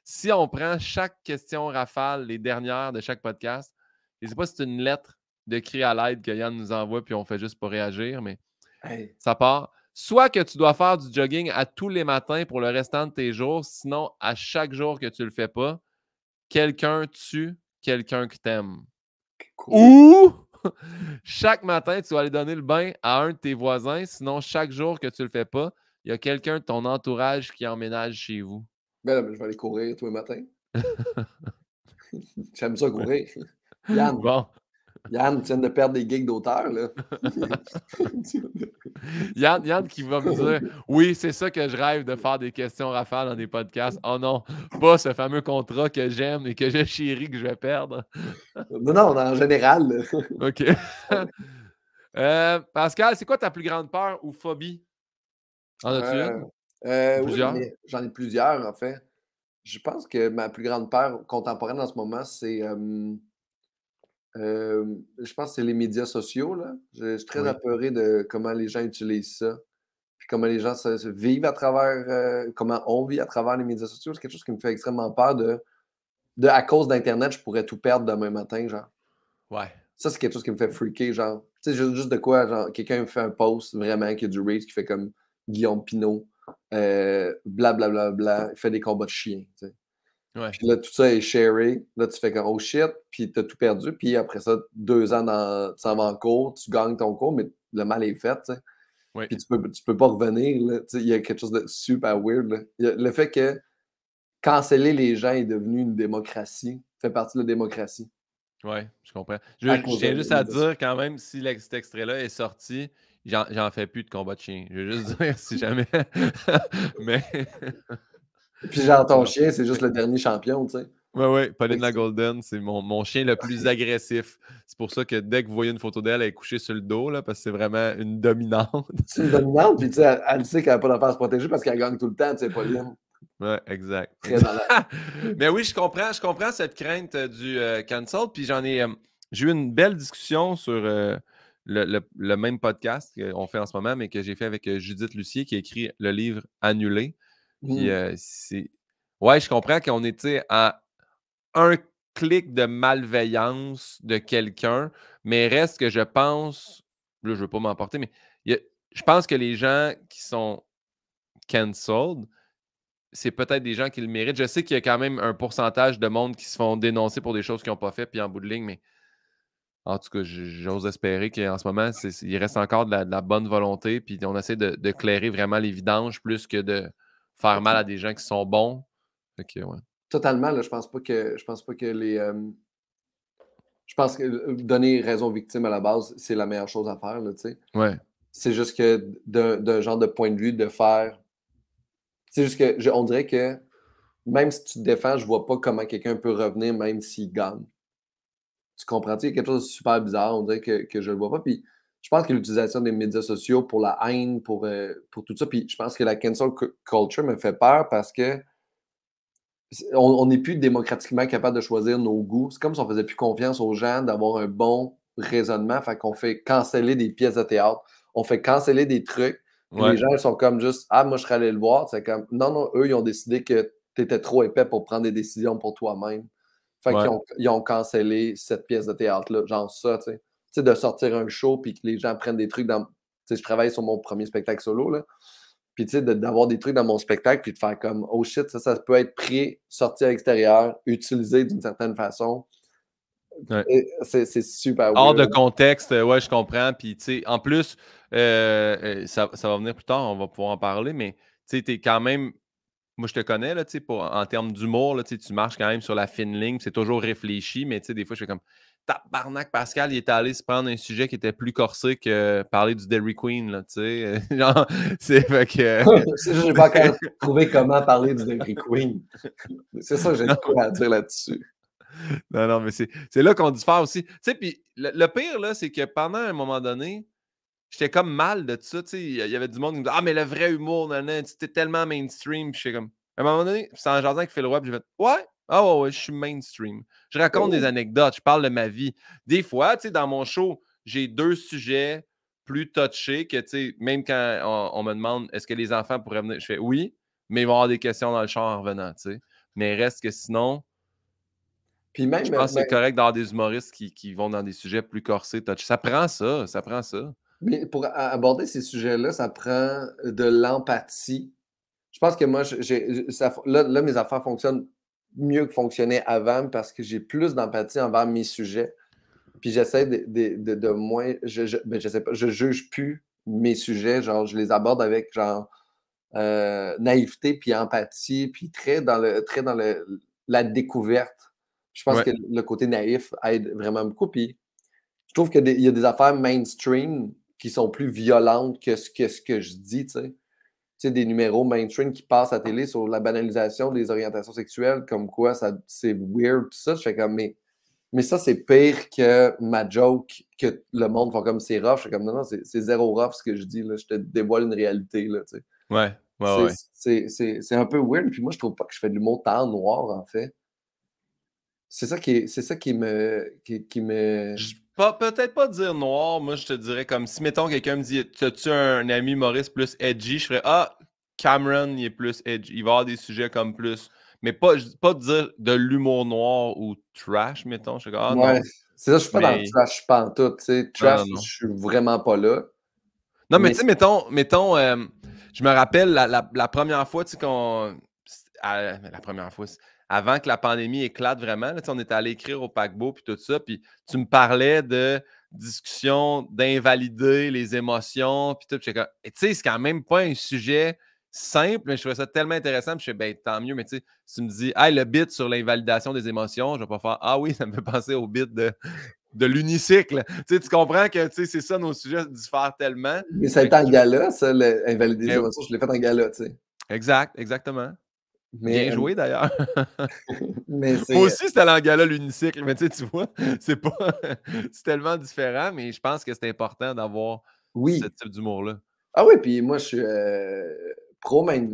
si on prend chaque question rafale, les dernières de chaque podcast, je ne sais pas si c'est une lettre de cri à l'aide que Yann nous envoie, puis on fait juste pour réagir, mais ça part. Soit que tu dois faire du jogging à tous les matins pour le restant de tes jours, sinon à chaque jour que tu le fais pas, quelqu'un tue quelqu'un que t'aime. Ou chaque matin, tu vas aller donner le bain à un de tes voisins, sinon chaque jour que tu le fais pas, il y a quelqu'un de ton entourage qui emménage chez vous. Ben ben, je vais aller courir tous les matins. J'aime ça courir. Bon. Yann, tu viens de perdre des gigs d'auteur, là. Yann, Yann qui va me dire Oui, c'est ça que je rêve de faire des questions rafales dans des podcasts. Oh non, pas ce fameux contrat que j'aime et que j'ai chéri que je vais perdre. non, non, en général. OK. Euh, Pascal, c'est quoi ta plus grande peur ou phobie? En as-tu euh, une? Euh, j'en ai plusieurs, en fait. Je pense que ma plus grande peur contemporaine en ce moment, c'est je pense que c'est les médias sociaux. Là. Je, suis très apeuré de comment les gens utilisent ça, puis comment les gens vivent à travers, comment on vit à travers les médias sociaux. C'est quelque chose qui me fait extrêmement peur de, de à cause d'Internet, je pourrais tout perdre demain matin, genre. Ouais. Ça, c'est quelque chose qui me fait mmh. freaker, genre. Tu sais, juste de quoi, genre, quelqu'un fait un post vraiment qui a du rage qui fait comme Guillaume Pinot, blablabla, bla, bla, il fait des combats de chiens, là, tout ça est sharé. Là, tu fais comme oh shit, puis t'as tout perdu. Puis après ça, deux ans dans, vas en cours, tu gagnes ton cours, mais le mal est fait. Puis tu peux, peux pas revenir. Là. Il y a quelque chose de super weird. Le fait que canceller les gens est devenu une démocratie, fait partie de la démocratie. Oui, je comprends. Je, tiens juste à dire quand même, si cet extrait-là est sorti, j'en fais plus de combat de chien. Je veux juste dire si jamais. Mais. Puis genre, ton chien, c'est juste le dernier champion, tu sais. Oui, oui, Pauline la Golden, c'est mon, chien le plus agressif. C'est pour ça que dès que vous voyez une photo d'elle, elle est couchée sur le dos, là, parce que c'est vraiment une dominante. C'est une dominante, puis tu sais, elle, sait qu'elle n'a pas d'affaire à se protéger parce qu'elle gagne tout le temps, tu sais, Pauline. Oui, exact. Mais oui, je comprends, je comprends cette crainte euh, du euh, cancel, puis j'en ai, euh, j'ai eu une belle discussion sur le, le, même podcast qu'on fait en ce moment, mais que j'ai fait avec Judith Lucier, qui a écrit le livre Annulé oui, mmh. Ouais, je comprends qu'on était à un clic de malveillance de quelqu'un, mais reste que je pense, là, je ne veux pas m'emporter, mais je pense que les gens qui sont cancelled, c'est peut-être des gens qui le méritent. Je sais qu'il y a quand même un pourcentage de monde qui se font dénoncer pour des choses qu'ils n'ont pas fait, puis en bout de ligne, mais en tout cas, j'ose espérer qu'en ce moment, il reste encore de la, bonne volonté, puis on essaie de, clairer vraiment l'évidence plus que de, faire mal à des gens qui sont bons. ok ouais. Totalement, là, je pense pas que je pense pas que les. je pense que donner raison victimes, à la base, c'est la meilleure chose à faire, tu sais. Ouais. C'est juste que d'un genre de point de vue de faire. C'est juste que on dirait que même si tu te défends, je vois pas comment quelqu'un peut revenir même s'il gagne. Tu comprends? Il y a quelque chose de super bizarre, on dirait que, que je le vois pas. Puis je pense que l'utilisation des médias sociaux pour la haine, pour, euh, pour tout ça, puis je pense que la cancel culture me fait peur parce que on n'est plus démocratiquement capable de choisir nos goûts. C'est comme si on faisait plus confiance aux gens d'avoir un bon raisonnement. Fait qu'on fait canceller des pièces de théâtre, on fait canceller des trucs. Les gens sont comme juste Ah, moi je serais allé le voir. C'est comme Non, non, eux, ils ont décidé que tu étais trop épais pour prendre des décisions pour toi-même. Fait qu'ils ont, ont cancellé cette pièce de théâtre-là, genre ça, tu sais de sortir un show puis que les gens prennent des trucs dans. je travaille sur mon premier spectacle solo, là. Puis, tu sais, d'avoir des trucs dans mon spectacle, puis de faire comme, oh shit, ça, ça peut être pris, sorti à l'extérieur, utilisé d'une certaine façon. C'est super. Hors de contexte, euh, ouais, je comprends. Puis, tu sais, en plus, euh, euh, ça, ça, va venir plus tard, on va pouvoir en parler, mais tu sais, t'es quand même. Moi, je te connais, là, tu sais, en termes d'humour, tu marches quand même sur la fine ligne, c'est toujours réfléchi, mais tu sais, des fois, je fais comme, tabarnak, Pascal, il est allé se prendre un sujet qui était plus corsé que parler du Dairy Queen, là, tu sais. Genre, c'est fait que... j'ai pas encore trouvé comment parler du Dairy Queen. C'est ça que j'ai quoi à dire là-dessus. Non, non, mais c'est là qu'on diffère aussi. Tu sais, puis le, pire, là, c'est que pendant un moment donné, j'étais comme mal de tout ça, tu sais. Il y avait du monde qui me disait « Ah, mais le vrai humour, tu c'était tellement mainstream. » Je j'étais comme... À un moment donné, c'est en jardin qui fait le web, j'ai fait « Ouais! » Ah oh, ouais, je suis mainstream. Je raconte des oh. anecdotes, je parle de ma vie. Des fois, tu sais, dans mon show, j'ai deux sujets plus touchés que, tu sais, même quand on, me demande est-ce que les enfants pourraient venir, je fais oui, mais ils vont avoir des questions dans le chat en revenant, tu sais. Mais reste que sinon, je pense que c'est correct d'avoir des humoristes qui, vont dans des sujets plus corsés, touchés. Ça prend ça, ça prend ça. Mais pour aborder ces sujets-là, ça prend euh, de l'empathie. Je pense que moi, j'ai, là, là, mes affaires fonctionnent mieux que fonctionnait avant parce que j'ai plus d'empathie envers mes sujets. Puis j'essaie de, moins. Je, ben, je, sais pas, je juge plus mes sujets. Genre, je les aborde avec genre euh, naïveté puis empathie, puis très dans le très dans le, la découverte. Je pense que le côté naïf aide vraiment beaucoup. Puis je trouve qu'il y a des affaires mainstream qui sont plus violentes que ce que, ce que je dis, tu sais. Tu sais, des numéros mainstream qui passent à télé sur la banalisation des orientations sexuelles, comme quoi ça, c'est weird, tout ça. Je fais comme, mais, ça, c'est pire que ma joke, que le monde fait comme c'est rough. Je fais comme, non, non, c'est, zéro rough ce que je dis, Je te dévoile une réalité, là, tu Ouais, ouais, c'est, ouais. C'est, un peu weird, puis moi, je trouve pas que je fais du montant noir, en fait. C'est ça qui, c'est ça qui me. Qui, me... Peut-être pas dire noir. Moi, je te dirais comme si, mettons, quelqu'un me dit As-tu un ami Maurice plus edgy Je ferais Ah, Cameron, il est plus edgy. Il va avoir des sujets comme plus. Mais pas, pas dire de l'humour noir ou trash, mettons. Je ah, c'est ça, je suis pas dans le trash pantoute. tout Trash, sais trash je suis vraiment pas là. Non, mais, tu sais, mettons, mettons euh, je me rappelle la, première fois, tu qu'on. la première fois, avant que la pandémie éclate vraiment. on était allé écrire au paquebot puis tout ça. Puis tu me parlais de discussion, d'invalider les émotions, puis tout. tu sais, c'est quand même pas un sujet simple, mais je trouvais ça tellement intéressant. Puis je fais, ben, tant mieux, mais tu sais, tu me dis, le bit sur l'invalidation des émotions, je vais pas faire, ah oui, ça me fait penser au bit de, de l'unicycle. Tu, tu comprends que c'est ça, nos sujets diffèrent tellement. Mais ça a été en gala, ça, l'invalider des émotions. Je l'ai fait en gala, tu sais. Exact, exactement. Bien euh, joué d'ailleurs. mais Moi euh, aussi, c'était l'angala l'unicycle, mais tu, sais, tu vois, c'est pas c'est tellement différent, mais je pense que c'est important d'avoir ce type d'humour-là. Ah oui, puis moi je suis euh, pro main,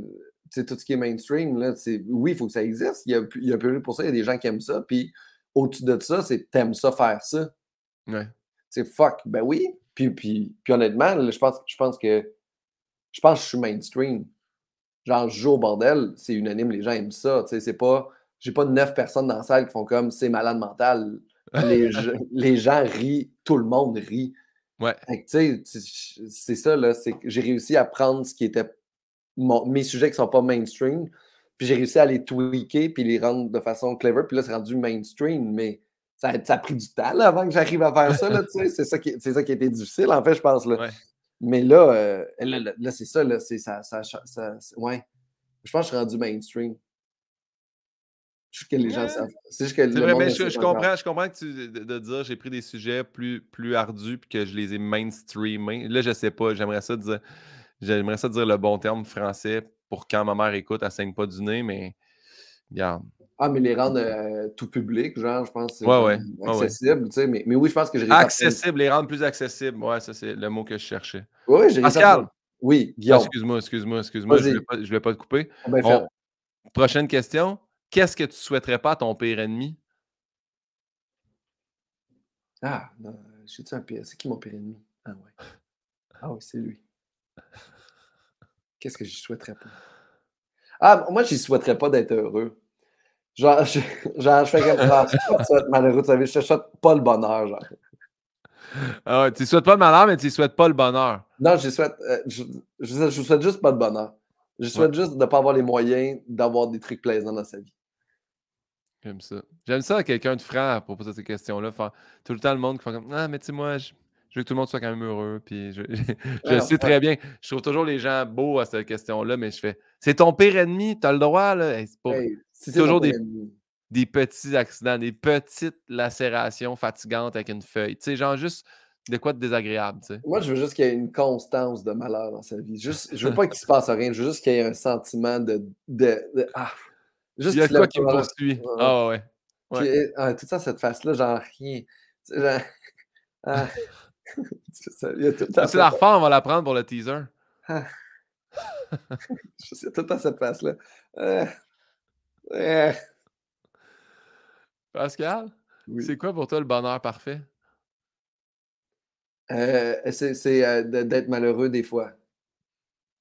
tout ce qui est mainstream, là, oui, il faut que ça existe. Il y, a, il y pour ça, il y a des gens qui aiment ça, puis au-dessus de ça, c'est t'aimes ça faire ça. C'est fuck, ben oui. Puis, puis, puis honnêtement, je, pense, je pense que je pense que je suis mainstream genre, je joue au bordel, c'est unanime, les gens aiment ça. C'est pas. J'ai pas neuf personnes dans la salle qui font comme c'est malade mental. Les, gens rient, tout le monde rit. Ouais. C'est ça, là. J'ai réussi à prendre ce qui était mes sujets qui sont pas mainstream, puis j'ai réussi à les tweaker, puis les rendre de façon clever, puis là, c'est rendu mainstream, mais ça, a pris du temps avant que j'arrive à faire ça. c'est, ça, ça qui, a été difficile, en fait, je pense. Là. Mais euh, là, là, c'est ça, là, c'est ça, ça, ouais. Je pense que je suis rendu mainstream. je, comprends, je comprends que tu de, dire j'ai pris des sujets plus, plus ardus puis que je les ai mainstreamés. Là, je sais pas, j'aimerais ça dire j'aimerais ça dire le bon terme français pour quand ma mère écoute, elle saigne pas du nez, mais regarde. Ah, mais les rendre euh, tout public, genre, je pense que ouais, accessible. mais, oui, je pense que j'ai Accessible, les rendre plus accessibles. Ouais, ça, c'est le mot que je cherchais. Oui, j'ai Pascal! Oui, Guillaume. excuse-moi, excuse-moi, excuse-moi. Je ne vais pas te couper. Ah, ben, prochaine question. Qu'est-ce que tu ne souhaiterais pas à ton pire ennemi? Ah, non, un pire? C'est qui mon pire ennemi? Ah, ouais. Ah, oui, c'est lui. Qu'est-ce que je ne souhaiterais pas? Ah, moi, je ne souhaiterais pas d'être heureux. Genre, je, genre, je fais comme ah, ça, malheureux, vie. je te souhaite pas le bonheur, genre. Ah ouais, tu souhaites pas le malheur, mais tu souhaites pas le bonheur. Non, je souhaite, euh, je, souhaite juste pas le bonheur. Je souhaite juste de pas avoir les moyens d'avoir des trucs plaisants dans sa vie. J'aime ça. J'aime ça quelqu'un de frère pour poser ces questions-là. Tout le temps, le monde qui fait comme Ah, mais tu sais, moi, je, je veux que tout le monde soit quand même heureux. Puis je, je, ah sais très bien. Je trouve toujours les gens beaux à cette question-là, mais je fais c'est ton pire ennemi, tu as le droit. là. c'est toujours des, petits accidents, des petites lacérations fatigantes avec une feuille. Tu sais, genre juste de quoi de désagréable. Tu Moi, je veux juste qu'il y ait une constance de malheur dans sa vie. Juste, je veux pas qu'il se passe rien. Je veux juste qu'il y ait un sentiment de. Ah, juste Il y a quoi qui me poursuit. Ah ouais. Eh, ah, tout ça, cette face-là, genre rien. C'est la refaire, on va la prendre pour le teaser. Ah. Je C'est tout à cette place-là. Pascal, c'est quoi pour toi le bonheur parfait? Euh, c'est euh, d'être malheureux des fois.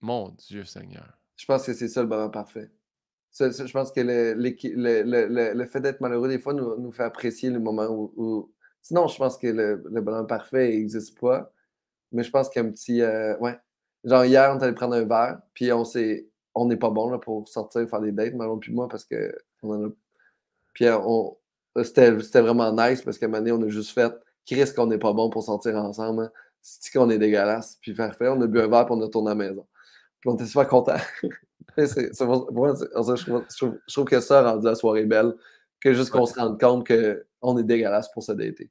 Mon Dieu Seigneur. Je pense que c'est ça le bonheur parfait. je pense que le, fait d'être malheureux des fois nous, fait apprécier le moment où Sinon, je pense que le, blanc parfait n'existe pas. Mais je pense qu'un petit. Euh, ouais. Genre, hier, on est allé prendre un verre, puis on s'est. On n'est pas bon pour sortir faire des dates, Malon puis moi, parce que en a. Puis euh, on. Euh, c'était vraiment nice parce qu'à un moment donné, on a juste fait Chris qu'on n'est pas bon pour sortir ensemble. Hein. qu'on est dégueulasse. Puis parfait, on a bu un verre puis on a tourné à la maison. Puis on était super contents. c'est, moi, je, trouve, que ça a rendu la soirée belle. Que juste qu'on se rende compte que on est dégueulasse pour sa dater.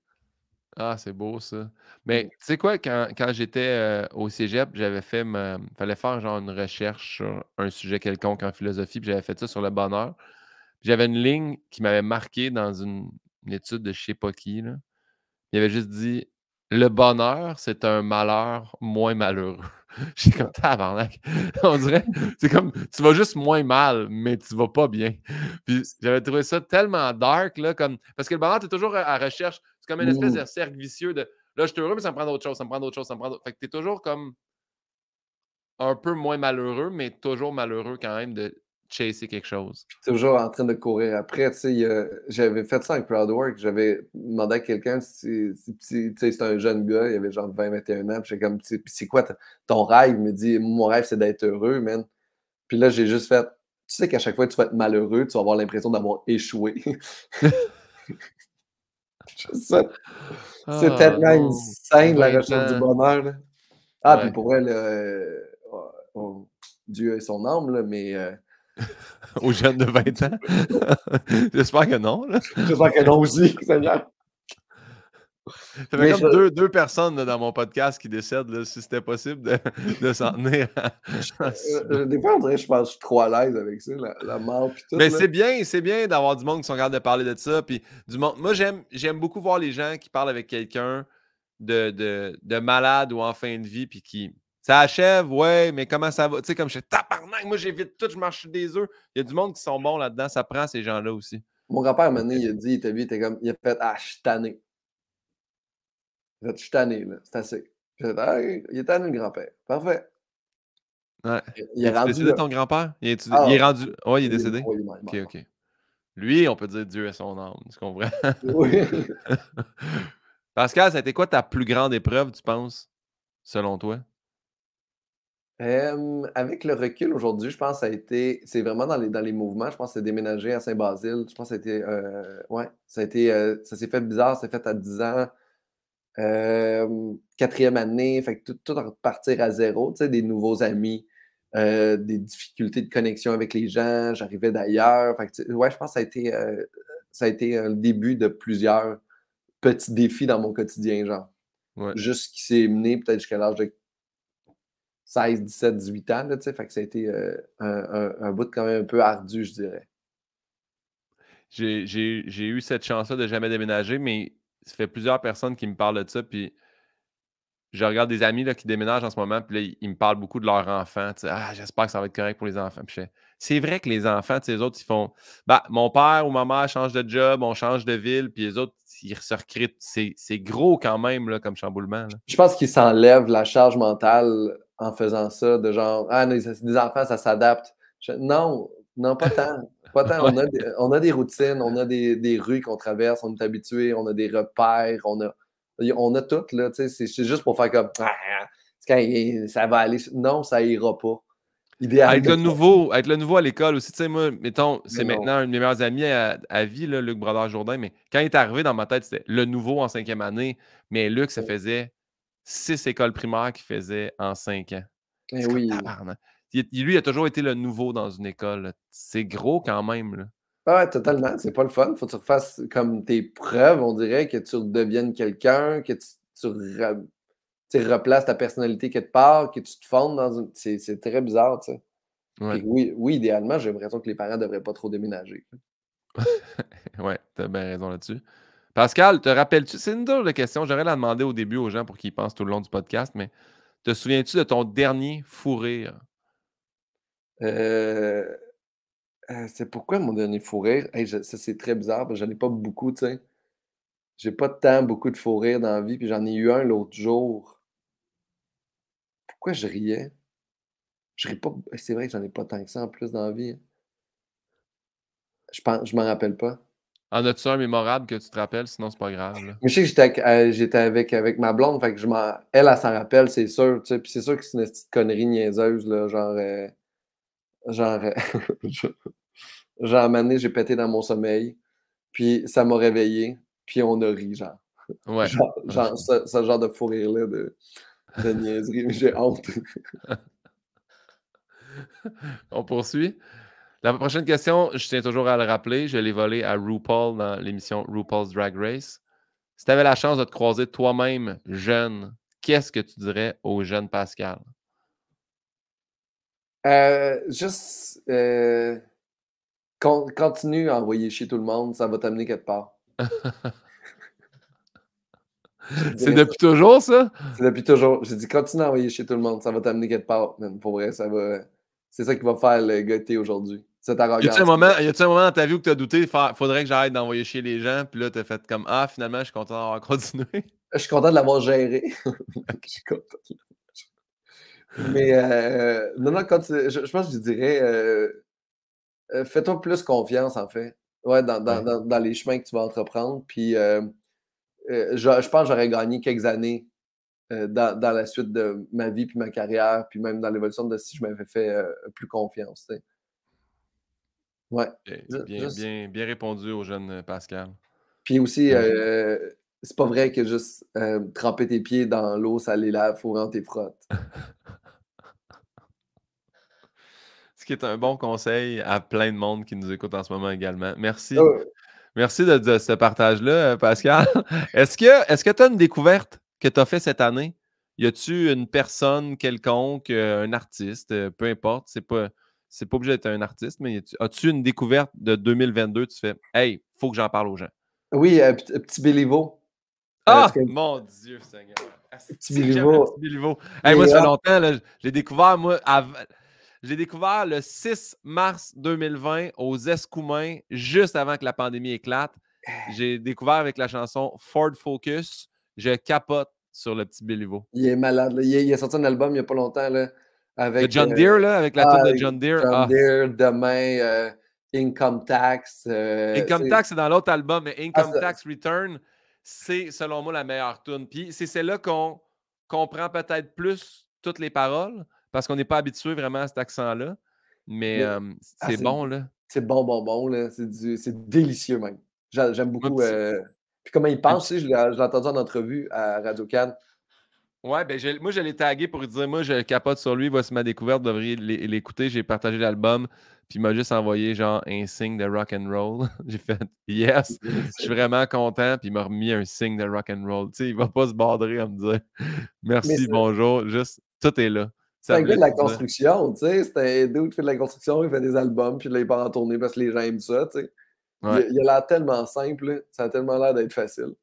Ah, c'est beau ça. Mais mmh. tu sais quoi, quand, j'étais euh, au cégep, j'avais fait. Ma... fallait faire genre une recherche sur un sujet quelconque en philosophie, puis j'avais fait ça sur le bonheur. J'avais une ligne qui m'avait marqué dans une, étude de je sais pas qui. Il avait juste dit Le bonheur, c'est un malheur moins malheureux. J'étais comme tabarnak. On dirait, c'est comme, tu vas juste moins mal, mais tu vas pas bien. Puis j'avais trouvé ça tellement dark, là, comme, parce que le bonheur, t'es toujours à, recherche. C'est comme une espèce de cercle vicieux de là, je suis heureux, mais ça me prend d'autres choses, ça me prend d'autres choses, ça me prend d'autres. Fait que t'es toujours comme un peu moins malheureux, mais toujours malheureux quand même de chasser quelque chose. C'est Toujours en train de courir après. sais, j'avais fait ça avec Crowdwork. J'avais demandé à quelqu'un si, c'était un jeune gars, il avait genre 20-21 ans. Puis comme, c'est quoi ton rêve? Il me dit, mon rêve, c'est d'être heureux, man. Puis là, j'ai juste fait, tu sais qu'à chaque fois que tu vas être malheureux, tu vas avoir l'impression d'avoir échoué. c'est peut-être ah, tellement une oh, la recherche du bonheur. Ah, puis pour elle, euh, oh, oh, Dieu et son âme, mais euh, aux jeunes de 20 ans? J'espère que non. J'espère que non aussi, Seigneur. Ça fait comme deux, personnes dans mon podcast qui décèdent, si c'était possible de, s'en tenir. Euh, euh, des fois, on dirait que je pense suis trop à l'aise avec ça, la, mort. tout, Mais c'est bien, c'est bien d'avoir du monde qui sont capables de parler de ça. Puis du monde... Moi, j'aime beaucoup voir les gens qui parlent avec quelqu'un de, de, de, malade ou en fin de vie, puis qui, ça achève, ouais, mais comment ça va? Tu sais, comme je suis tabarnak, moi j'évite tout, je marche des œufs. Il y a du monde qui sont bons là-dedans, ça prend ces gens-là aussi. Mon grand-père, à il a dit, il t'a vu, il était comme, il a fait, ah, je Il a fait, je suis là, c'est assez. J'ai fait, ah, il est tanné, le grand-père. Parfait. Ouais. Il, est, est décédé, ton grand-père? Il, est, ah, il est rendu. Ouais, il est décédé. Oui, ok, ok. Lui, on peut dire Dieu est son âme, tu comprends? Oui. Pascal, ça a été quoi ta plus grande épreuve, tu penses, selon toi? avec le recul aujourd'hui, je pense que ça a été. C'est vraiment dans les, mouvements. Je pense que c'est déménager à Saint-Basile. Je pense que ça a été. Euh, ouais, ça a été. Euh, ça s'est fait bizarre, ça s'est fait à 10 ans. quatrième année. Fait que tout, en repartir à zéro. Tu sais, des nouveaux amis, euh, des difficultés de connexion avec les gens. J'arrivais d'ailleurs. Fait que, ouais, je pense que ça a été. ça a été le début de plusieurs petits défis dans mon quotidien, genre. Ouais. Juste qui s'est mené peut-être jusqu'à l'âge de 16, 17, 18 ans. Là, fait que ça a été euh, un, bout quand même un peu ardu, je dirais. J'ai eu cette chance-là de jamais déménager, mais ça fait plusieurs personnes qui me parlent de ça. Puis je regarde des amis là, qui déménagent en ce moment, puis ils me parlent beaucoup de leurs enfants. Ah, j'espère que ça va être correct pour les enfants. c'est vrai que les enfants, les autres, ils font bah, mon père ou ma mère change de job, on change de ville, puis les autres, ils se recrutent. C'est gros quand même là, comme chamboulement. Je pense qu'ils s'enlèvent la charge mentale en faisant ça, de genre, ah, les, enfants, ça s'adapte. Non, non, pas tant. Pas tant. On, a des, routines, on a des, rues qu'on traverse, on est habitué, on a des repères, on a, on a tout, là, tu sais, c'est juste pour faire comme, ah, ça va aller. Non, ça ira pas. Idéalement. Être le, nouveau, être le nouveau à l'école aussi, tu sais, moi, mettons, c'est maintenant un de mes meilleurs amis à, vie, là, Luc Brodeur-Jourdain, mais quand il est arrivé dans ma tête, c'était le nouveau en cinquième année, mais Luc, ça faisait six écoles primaires qu'il faisait en cinq ans. Eh oui. il, lui, il a toujours été le nouveau dans une école. C'est gros quand même. Oui, ah ouais, totalement. C'est pas le fun. Faut que tu refasses comme tes preuves, on dirait, que tu redeviennes quelqu'un, que tu, replaces ta personnalité quelque part, que tu te fondes dans une. C'est très bizarre, tu sais. Oui, oui, idéalement, j'ai l'impression que les parents devraient pas trop déménager. ouais, t'as bien raison là-dessus. Pascal, te rappelles-tu? C'est une drôle question. J'aurais la demandé au début aux gens pour qu'ils pensent tout le long du podcast, mais te souviens-tu de ton dernier fou rire? Euh, euh, c'est pourquoi mon dernier fou rire? ça, c'est très bizarre, parce que j'en ai pas beaucoup, tu sais. J'ai pas tant beaucoup de fou rire dans la vie, puis j'en ai eu un l'autre jour. Pourquoi je riais? Je ris pas. C'est vrai que j'en ai pas tant que ça en plus dans la vie. Je pense, je m'en rappelle pas. En as-tu un mémorable que tu te rappelles? Sinon, c'est pas grave. Je sais que j'étais avec, euh, ma blonde, elle, elle s'en rappelle, c'est sûr. puis c'est sûr que c'est une petite connerie niaiseuse, genre. Euh, genre. Euh, genre, j'ai pété dans mon sommeil, puis ça m'a réveillé, puis on a ri, genre. Ouais. Genre, ce, genre de fou rire-là de, de niaiserie, j'ai honte. on poursuit? La prochaine question, je tiens toujours à le rappeler, je l'ai volé à RuPaul dans l'émission RuPaul's Drag Race. Si tu avais la chance de te croiser toi-même jeune, qu'est-ce que tu dirais au jeune Pascal? Euh, juste euh, continue à envoyer chez tout le monde, ça va t'amener quelque part. C'est depuis toujours, ça? C'est depuis toujours. J'ai dit, continue à envoyer chez tout le monde. Ça va t'amener quelque part, Pour vrai, C'est ça qui va faire le gâté aujourd'hui. Y a t un moment, dans ta vie où tu as douté, faudrait que j'arrête d'envoyer chez les gens, puis là, tu as fait comme Ah, finalement, je suis content d'avoir continué. Je suis content de l'avoir géré. Mais euh, non, non, quand je, pense que je dirais euh, euh, fais-toi plus confiance, en fait, ouais, dans, les chemins que tu vas entreprendre. Puis euh, je, pense que j'aurais gagné quelques années dans, la suite de ma vie, puis ma carrière, puis même dans l'évolution de si je m'avais fait plus confiance. Ouais. Bien, bien, bien, répondu au jeune euh, Pascal. Puis aussi, euh, c'est pas vrai que juste euh, tremper tes pieds dans l'eau, ça les lave, faut rendre tes frottes. ce qui est un bon conseil à plein de monde qui nous écoute en ce moment également. Merci. Ah Merci de, ce partage-là, Pascal. Est-ce que est-ce que tu as une découverte que tu as fait cette année? Y a-tu une personne quelconque, un artiste, peu importe, c'est pas c'est pas obligé d'être un artiste, mais as-tu une découverte de 2022? Tu fais, hey, faut que j'en parle aux gens. Oui, euh, euh, euh, ah! ah, un petit Béliveau. Ah, mon Dieu, Seigneur. Petit Béliveau. Hey, moi, ça fait longtemps, j'ai découvert, moi, j'ai découvert le 6 mars 2020 aux Escoumins, juste avant que la pandémie éclate. Eh. J'ai découvert avec la chanson Ford Focus. Je capote sur le petit Béliveau. Il est malade. Il, a, il, a, sorti un album il n'y a pas longtemps. Là. Avec, John euh, Deere, là, avec la ah, de John Deere. John ah. Deere, demain, euh, Income Tax. Euh, Income Tax, c'est dans l'autre album, mais ah, Income Tax Return, c'est selon moi la meilleure tune. Puis c'est celle-là qu'on comprend peut-être plus toutes les paroles parce qu'on n'est pas habitué vraiment à cet accent-là. Mais, c'est bon, là. C'est bon, bon, bon, là. C'est délicieux, même. J'aime beaucoup. Puis comment il pense, je l'ai entendu en entrevue à Radio Cannes. Ouais, ben moi, je l'ai tagué pour lui dire Moi, je capote sur lui, voici ma découverte, devrais l'écouter. J'ai partagé l'album, puis il m'a juste envoyé genre un signe de rock and roll. J'ai fait Yes, je suis vraiment content, puis il m'a remis un signe de rock and roll. Tu sais, il va pas se barder à me dire Merci, bonjour, juste tout est là. C'est un gars de la construction, tu sais. C'est un dude qui fait de la construction, il fait des albums, puis il il part en tournée parce que les gens aiment ça, tu sais. Il, a l'air tellement simple, ça a tellement l'air d'être facile.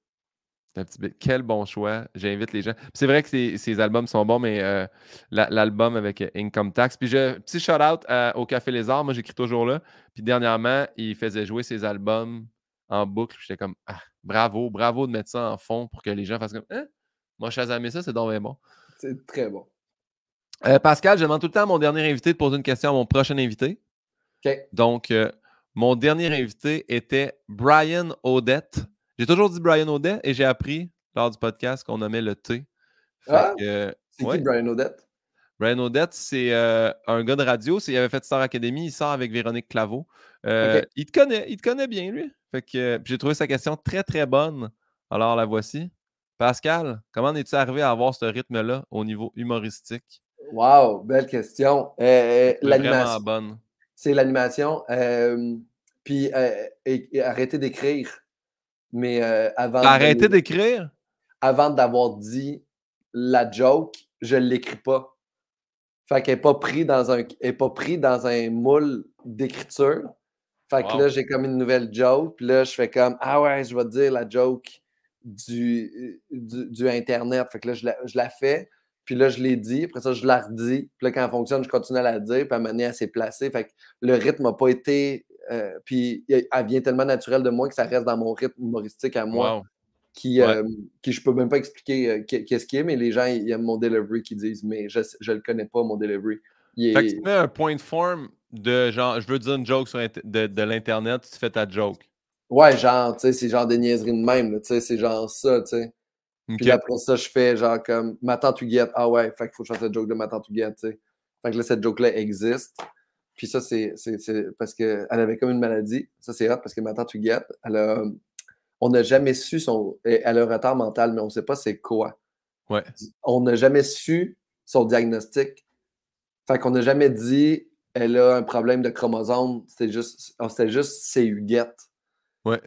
Quel bon choix. J'invite les gens. C'est vrai que ces, albums sont bons, mais euh, l'album avec euh, Income Tax. Puis je, petit shout out au Café Les Arts. Moi, j'écris toujours là. Puis dernièrement, il faisait jouer ses albums en boucle. J'étais comme, ah, bravo, bravo de mettre ça en fond pour que les gens fassent comme, hein, eh, moi, ça, c'est donc bien bon. C'est très bon. Euh, Pascal, je demande tout le temps à mon dernier invité de poser une question à mon prochain invité. Donc, mon dernier invité était Brian Odette. J'ai toujours dit Brian Odette et j'ai appris lors du podcast qu'on nommait le T. Ah! c'est qui Brian Odette? Brian Odette, c'est euh, un gars de radio. Il avait fait Star Academy. Il sort avec Véronique Claveau. Euh, il te connaît. Il connaît bien, lui. Fait j'ai trouvé sa question très, très bonne. Alors, la voici. Pascal, comment es-tu arrivé à avoir ce rythme-là au niveau humoristique? Wow, belle question. Euh, c'est l'animation. bonne. C'est l'animation. puis, arrêter d'écrire. Mais euh, avant. d'écrire? Avant d'avoir dit la joke, je ne l'écris pas. Fait qu'elle n'est pas pris dans un est dans un moule d'écriture. Fait que là, j'ai comme une nouvelle joke. Puis là, je fais comme Ah ouais, je vais te dire la joke du, du, Internet. Fait que là, je la, je fais. Puis là, je l'ai dit. Après ça, je la redis. Puis là, quand elle fonctionne, je continue à la dire. Puis à un à donné, elle Fait que le rythme n'a pas été euh, puis elle vient tellement naturelle de moi que ça reste dans mon rythme humoristique à moi. Qui, euh, qui je peux même pas expliquer euh, qu'est-ce qu'il est, mais les gens ils aiment mon delivery qui disent mais je, je le connais pas mon delivery. fait tu mets un point de forme de genre je veux dire une joke de, l'internet, tu fais ta joke. Ouais, genre, tu sais, c'est genre des niaiseries de même, tu sais, c'est genre ça, tu sais. Puis après ça, je fais genre comme ma tante guette. ah ouais, fait qu'il faut que je fasse cette joke de ma tante Huguette, tu sais. Fait que là, cette joke-là existe. Puis ça, c'est parce qu'elle avait comme une maladie. Ça, c'est hot, parce que maintenant, tante Huguette, elle on n'a jamais su son. Elle a un retard mental, mais on ne sait pas c'est quoi. Ouais. On n'a jamais su son diagnostic. Fait qu'on n'a jamais dit elle a un problème de chromosome. C'était juste, ah, juste c'est Huguette.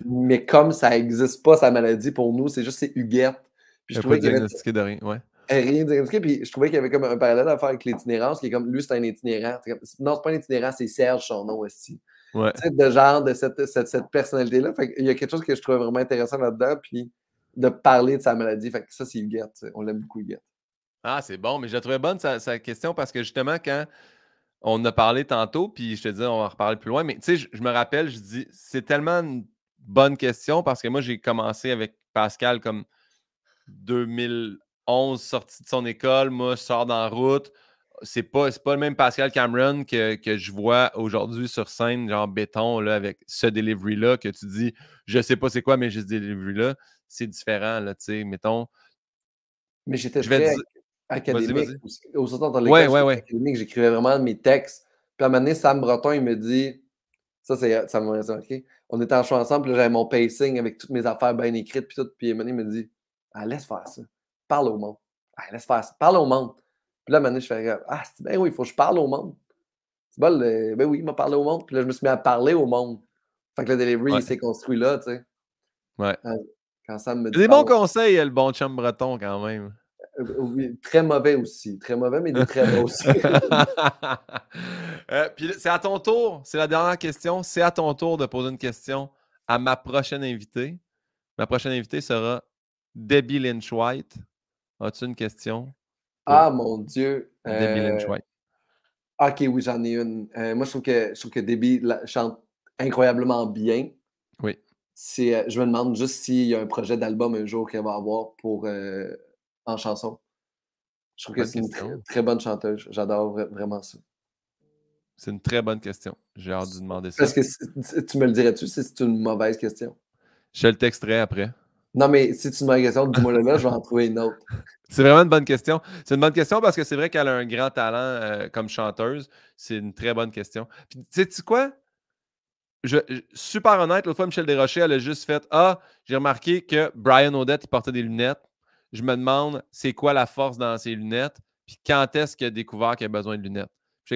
Mais comme ça n'existe pas, sa maladie, pour nous, c'est juste c'est Huguette. Puis je pas de rien. Ouais rien Puis je trouvais qu'il y avait comme un parallèle à faire avec l'itinérance, qui est comme lui, c'est un itinérant. non, c'est pas un itinérant, c'est Serge, son nom aussi. Tu sais, de genre, de cette, cette, personnalité-là. Il y a quelque chose que je trouvais vraiment intéressant là-dedans, puis de parler de sa maladie. Fait ça, c'est Huguette. On l'aime beaucoup, Huguette. Ah, c'est bon, mais j'ai trouvé bonne sa, question parce que justement, quand on a parlé tantôt, puis je te dis, on va en reparler plus loin, mais tu sais, je, me rappelle, je dis, c'est tellement une bonne question parce que moi, j'ai commencé avec Pascal comme 2000 11 sorti de son école, moi je sors dans la route. C'est pas, pas le même Pascal Cameron que, je vois aujourd'hui sur scène, genre béton, là, avec ce delivery-là, que tu dis, je sais pas c'est quoi, mais j'ai ce delivery-là. C'est différent, là, tu sais, mettons. Mais j'étais très académique. Au centre j'écrivais vraiment mes textes. Puis à un moment donné, Sam Breton, il me dit, ça, c'est, ça m'a On était en choix ensemble, j'avais mon pacing avec toutes mes affaires bien écrites, puis tout. Puis il me dit, ah, laisse faire ça parle au monde. Ah, laisse faire ça. Parle au monde. Puis là, maintenant, je fais Ah, ben oui, il faut que je parle au monde. C'est bon, ben oui, il m'a parlé au monde. Puis là, je me suis mis à parler au monde. Fait que le delivery, il s'est construit là, tu sais. Ouais. Ah, quand me dit. Des bons conseils, hein, le bon chum breton, quand même. Euh, euh, oui, très mauvais aussi. Très mauvais, mais des très bons aussi. Euh, puis c'est à ton tour, c'est la dernière question. C'est à ton tour de poser une question à ma prochaine invitée. Ma prochaine invitée sera Debbie Lynch White. As-tu une question? Ah mon Dieu! Debbie euh, Lynch White. Ok, oui, j'en ai une. Euh, moi, je trouve que, je que Debbie chante incroyablement bien. Oui. Euh, je me demande juste s'il y a un projet d'album un jour qu'elle va avoir pour, en chanson. Je trouve que c'est une très, bonne chanteuse. J'adore vraiment ça. C'est une très bonne question. J'ai hâte de demander ça. Parce que tu me le dirais-tu si c'est une mauvaise question? Je le texterai après. Non, mais si tu me question, dis-moi le là, je vais en trouver une autre. C'est vraiment une bonne question. C'est une bonne question parce que c'est vrai qu'elle a un grand talent euh, comme chanteuse. C'est une très bonne question. Puis, sais-tu quoi? Je, super honnête, l'autre fois, Michel Desrochers, elle a juste fait Ah, j'ai remarqué que Brian Odette, portait des lunettes. Je me demande c'est quoi la force dans ses lunettes, puis quand est-ce qu'il a découvert qu'il a besoin de lunettes.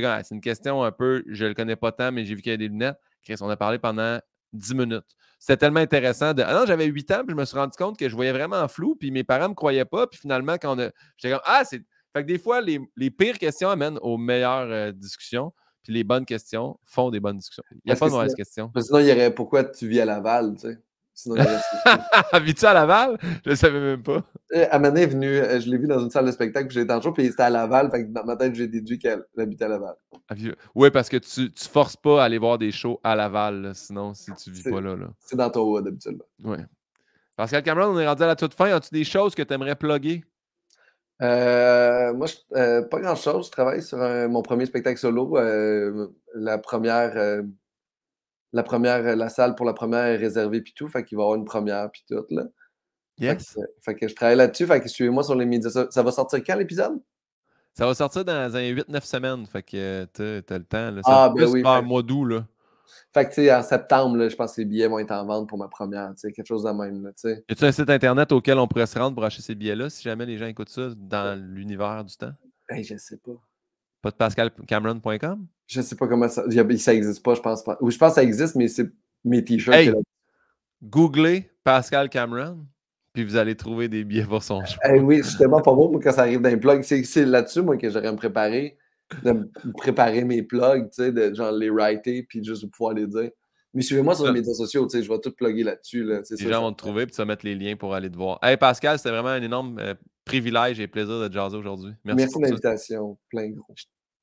Ah, c'est une question un peu, je le connais pas tant, mais j'ai vu qu'il y a des lunettes. Chris, on a parlé pendant 10 minutes. C'était tellement intéressant. De... Ah non, j'avais 8 ans, puis je me suis rendu compte que je voyais vraiment flou, puis mes parents ne me croyaient pas. Puis finalement, quand J'étais comme Ah, c'est. Fait que des fois, les, pires questions amènent aux meilleures euh, discussions, puis les bonnes questions font des bonnes discussions. Il n'y a pas de mauvaise question. Sinon, il y aurait pourquoi tu vis à Laval, tu sais. Sinon, tu à Laval? Je le savais même pas. Amanda euh, est venue, euh, je l'ai vu dans une salle de spectacle, puis j'étais en show, puis c'était à Laval, fait que dans ma tête, j'ai déduit qu'elle habitait à Laval. Ah, euh, oui, parce que tu, tu forces pas à aller voir des shows à Laval, sinon, si tu vis pas là. là. C'est dans ton haut d'habitude Oui. Pascal Cameron, on est rendu à la toute fin. As-tu des choses que tu aimerais plugger? moi, pas grand-chose. Je travaille sur mon premier spectacle solo. la première la première, la salle pour la première est réservée puis tout, fait qu'il va y avoir une première puis tout, là. Yes. Fait que, je travaille là-dessus, fait que suivez-moi sur les médias. Ça, va sortir quand l'épisode? Ça va sortir dans, 8-9 semaines, fait que t'as le temps, là. ah, ben oui. Par fait... Ben mois d'août, que, tu sais, en septembre, je pense que les billets vont être en vente pour ma première, tu sais, quelque chose de même, là, tu sais. Y a un site internet auquel on pourrait se rendre pour acheter ces billets-là, si jamais les gens écoutent ça dans l'univers du temps? Ben, je sais pas. Pas de pascalcameron.com? Je sais pas comment ça. Ça n'existe pas, je pense pas. Oui, je pense que ça existe, mais c'est mes t-shirts. Hey, googlez Pascal Cameron, puis vous allez trouver des billets pour son eh show. oui, justement, pour moi, quand ça arrive d'un plug, c'est là-dessus, moi, que j'aurais à me préparer, de préparer mes plugs, de genre les writer, puis juste pouvoir les dire. Mais suivez-moi sur les médias sociaux, je vais tout plugger là-dessus. Là, les gens vont te trouver puis tu vas mettre les liens pour aller te voir. Hey Pascal, c'était vraiment un énorme euh, privilège et plaisir de jaser aujourd'hui. Merci, Merci l'invitation. Plein gros.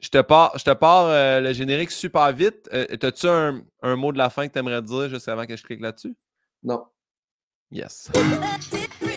Je te pars, je te pars euh, le générique super vite. Euh, As-tu un, un, mot de la fin que tu aimerais dire juste avant que je clique là-dessus? Non. Yes.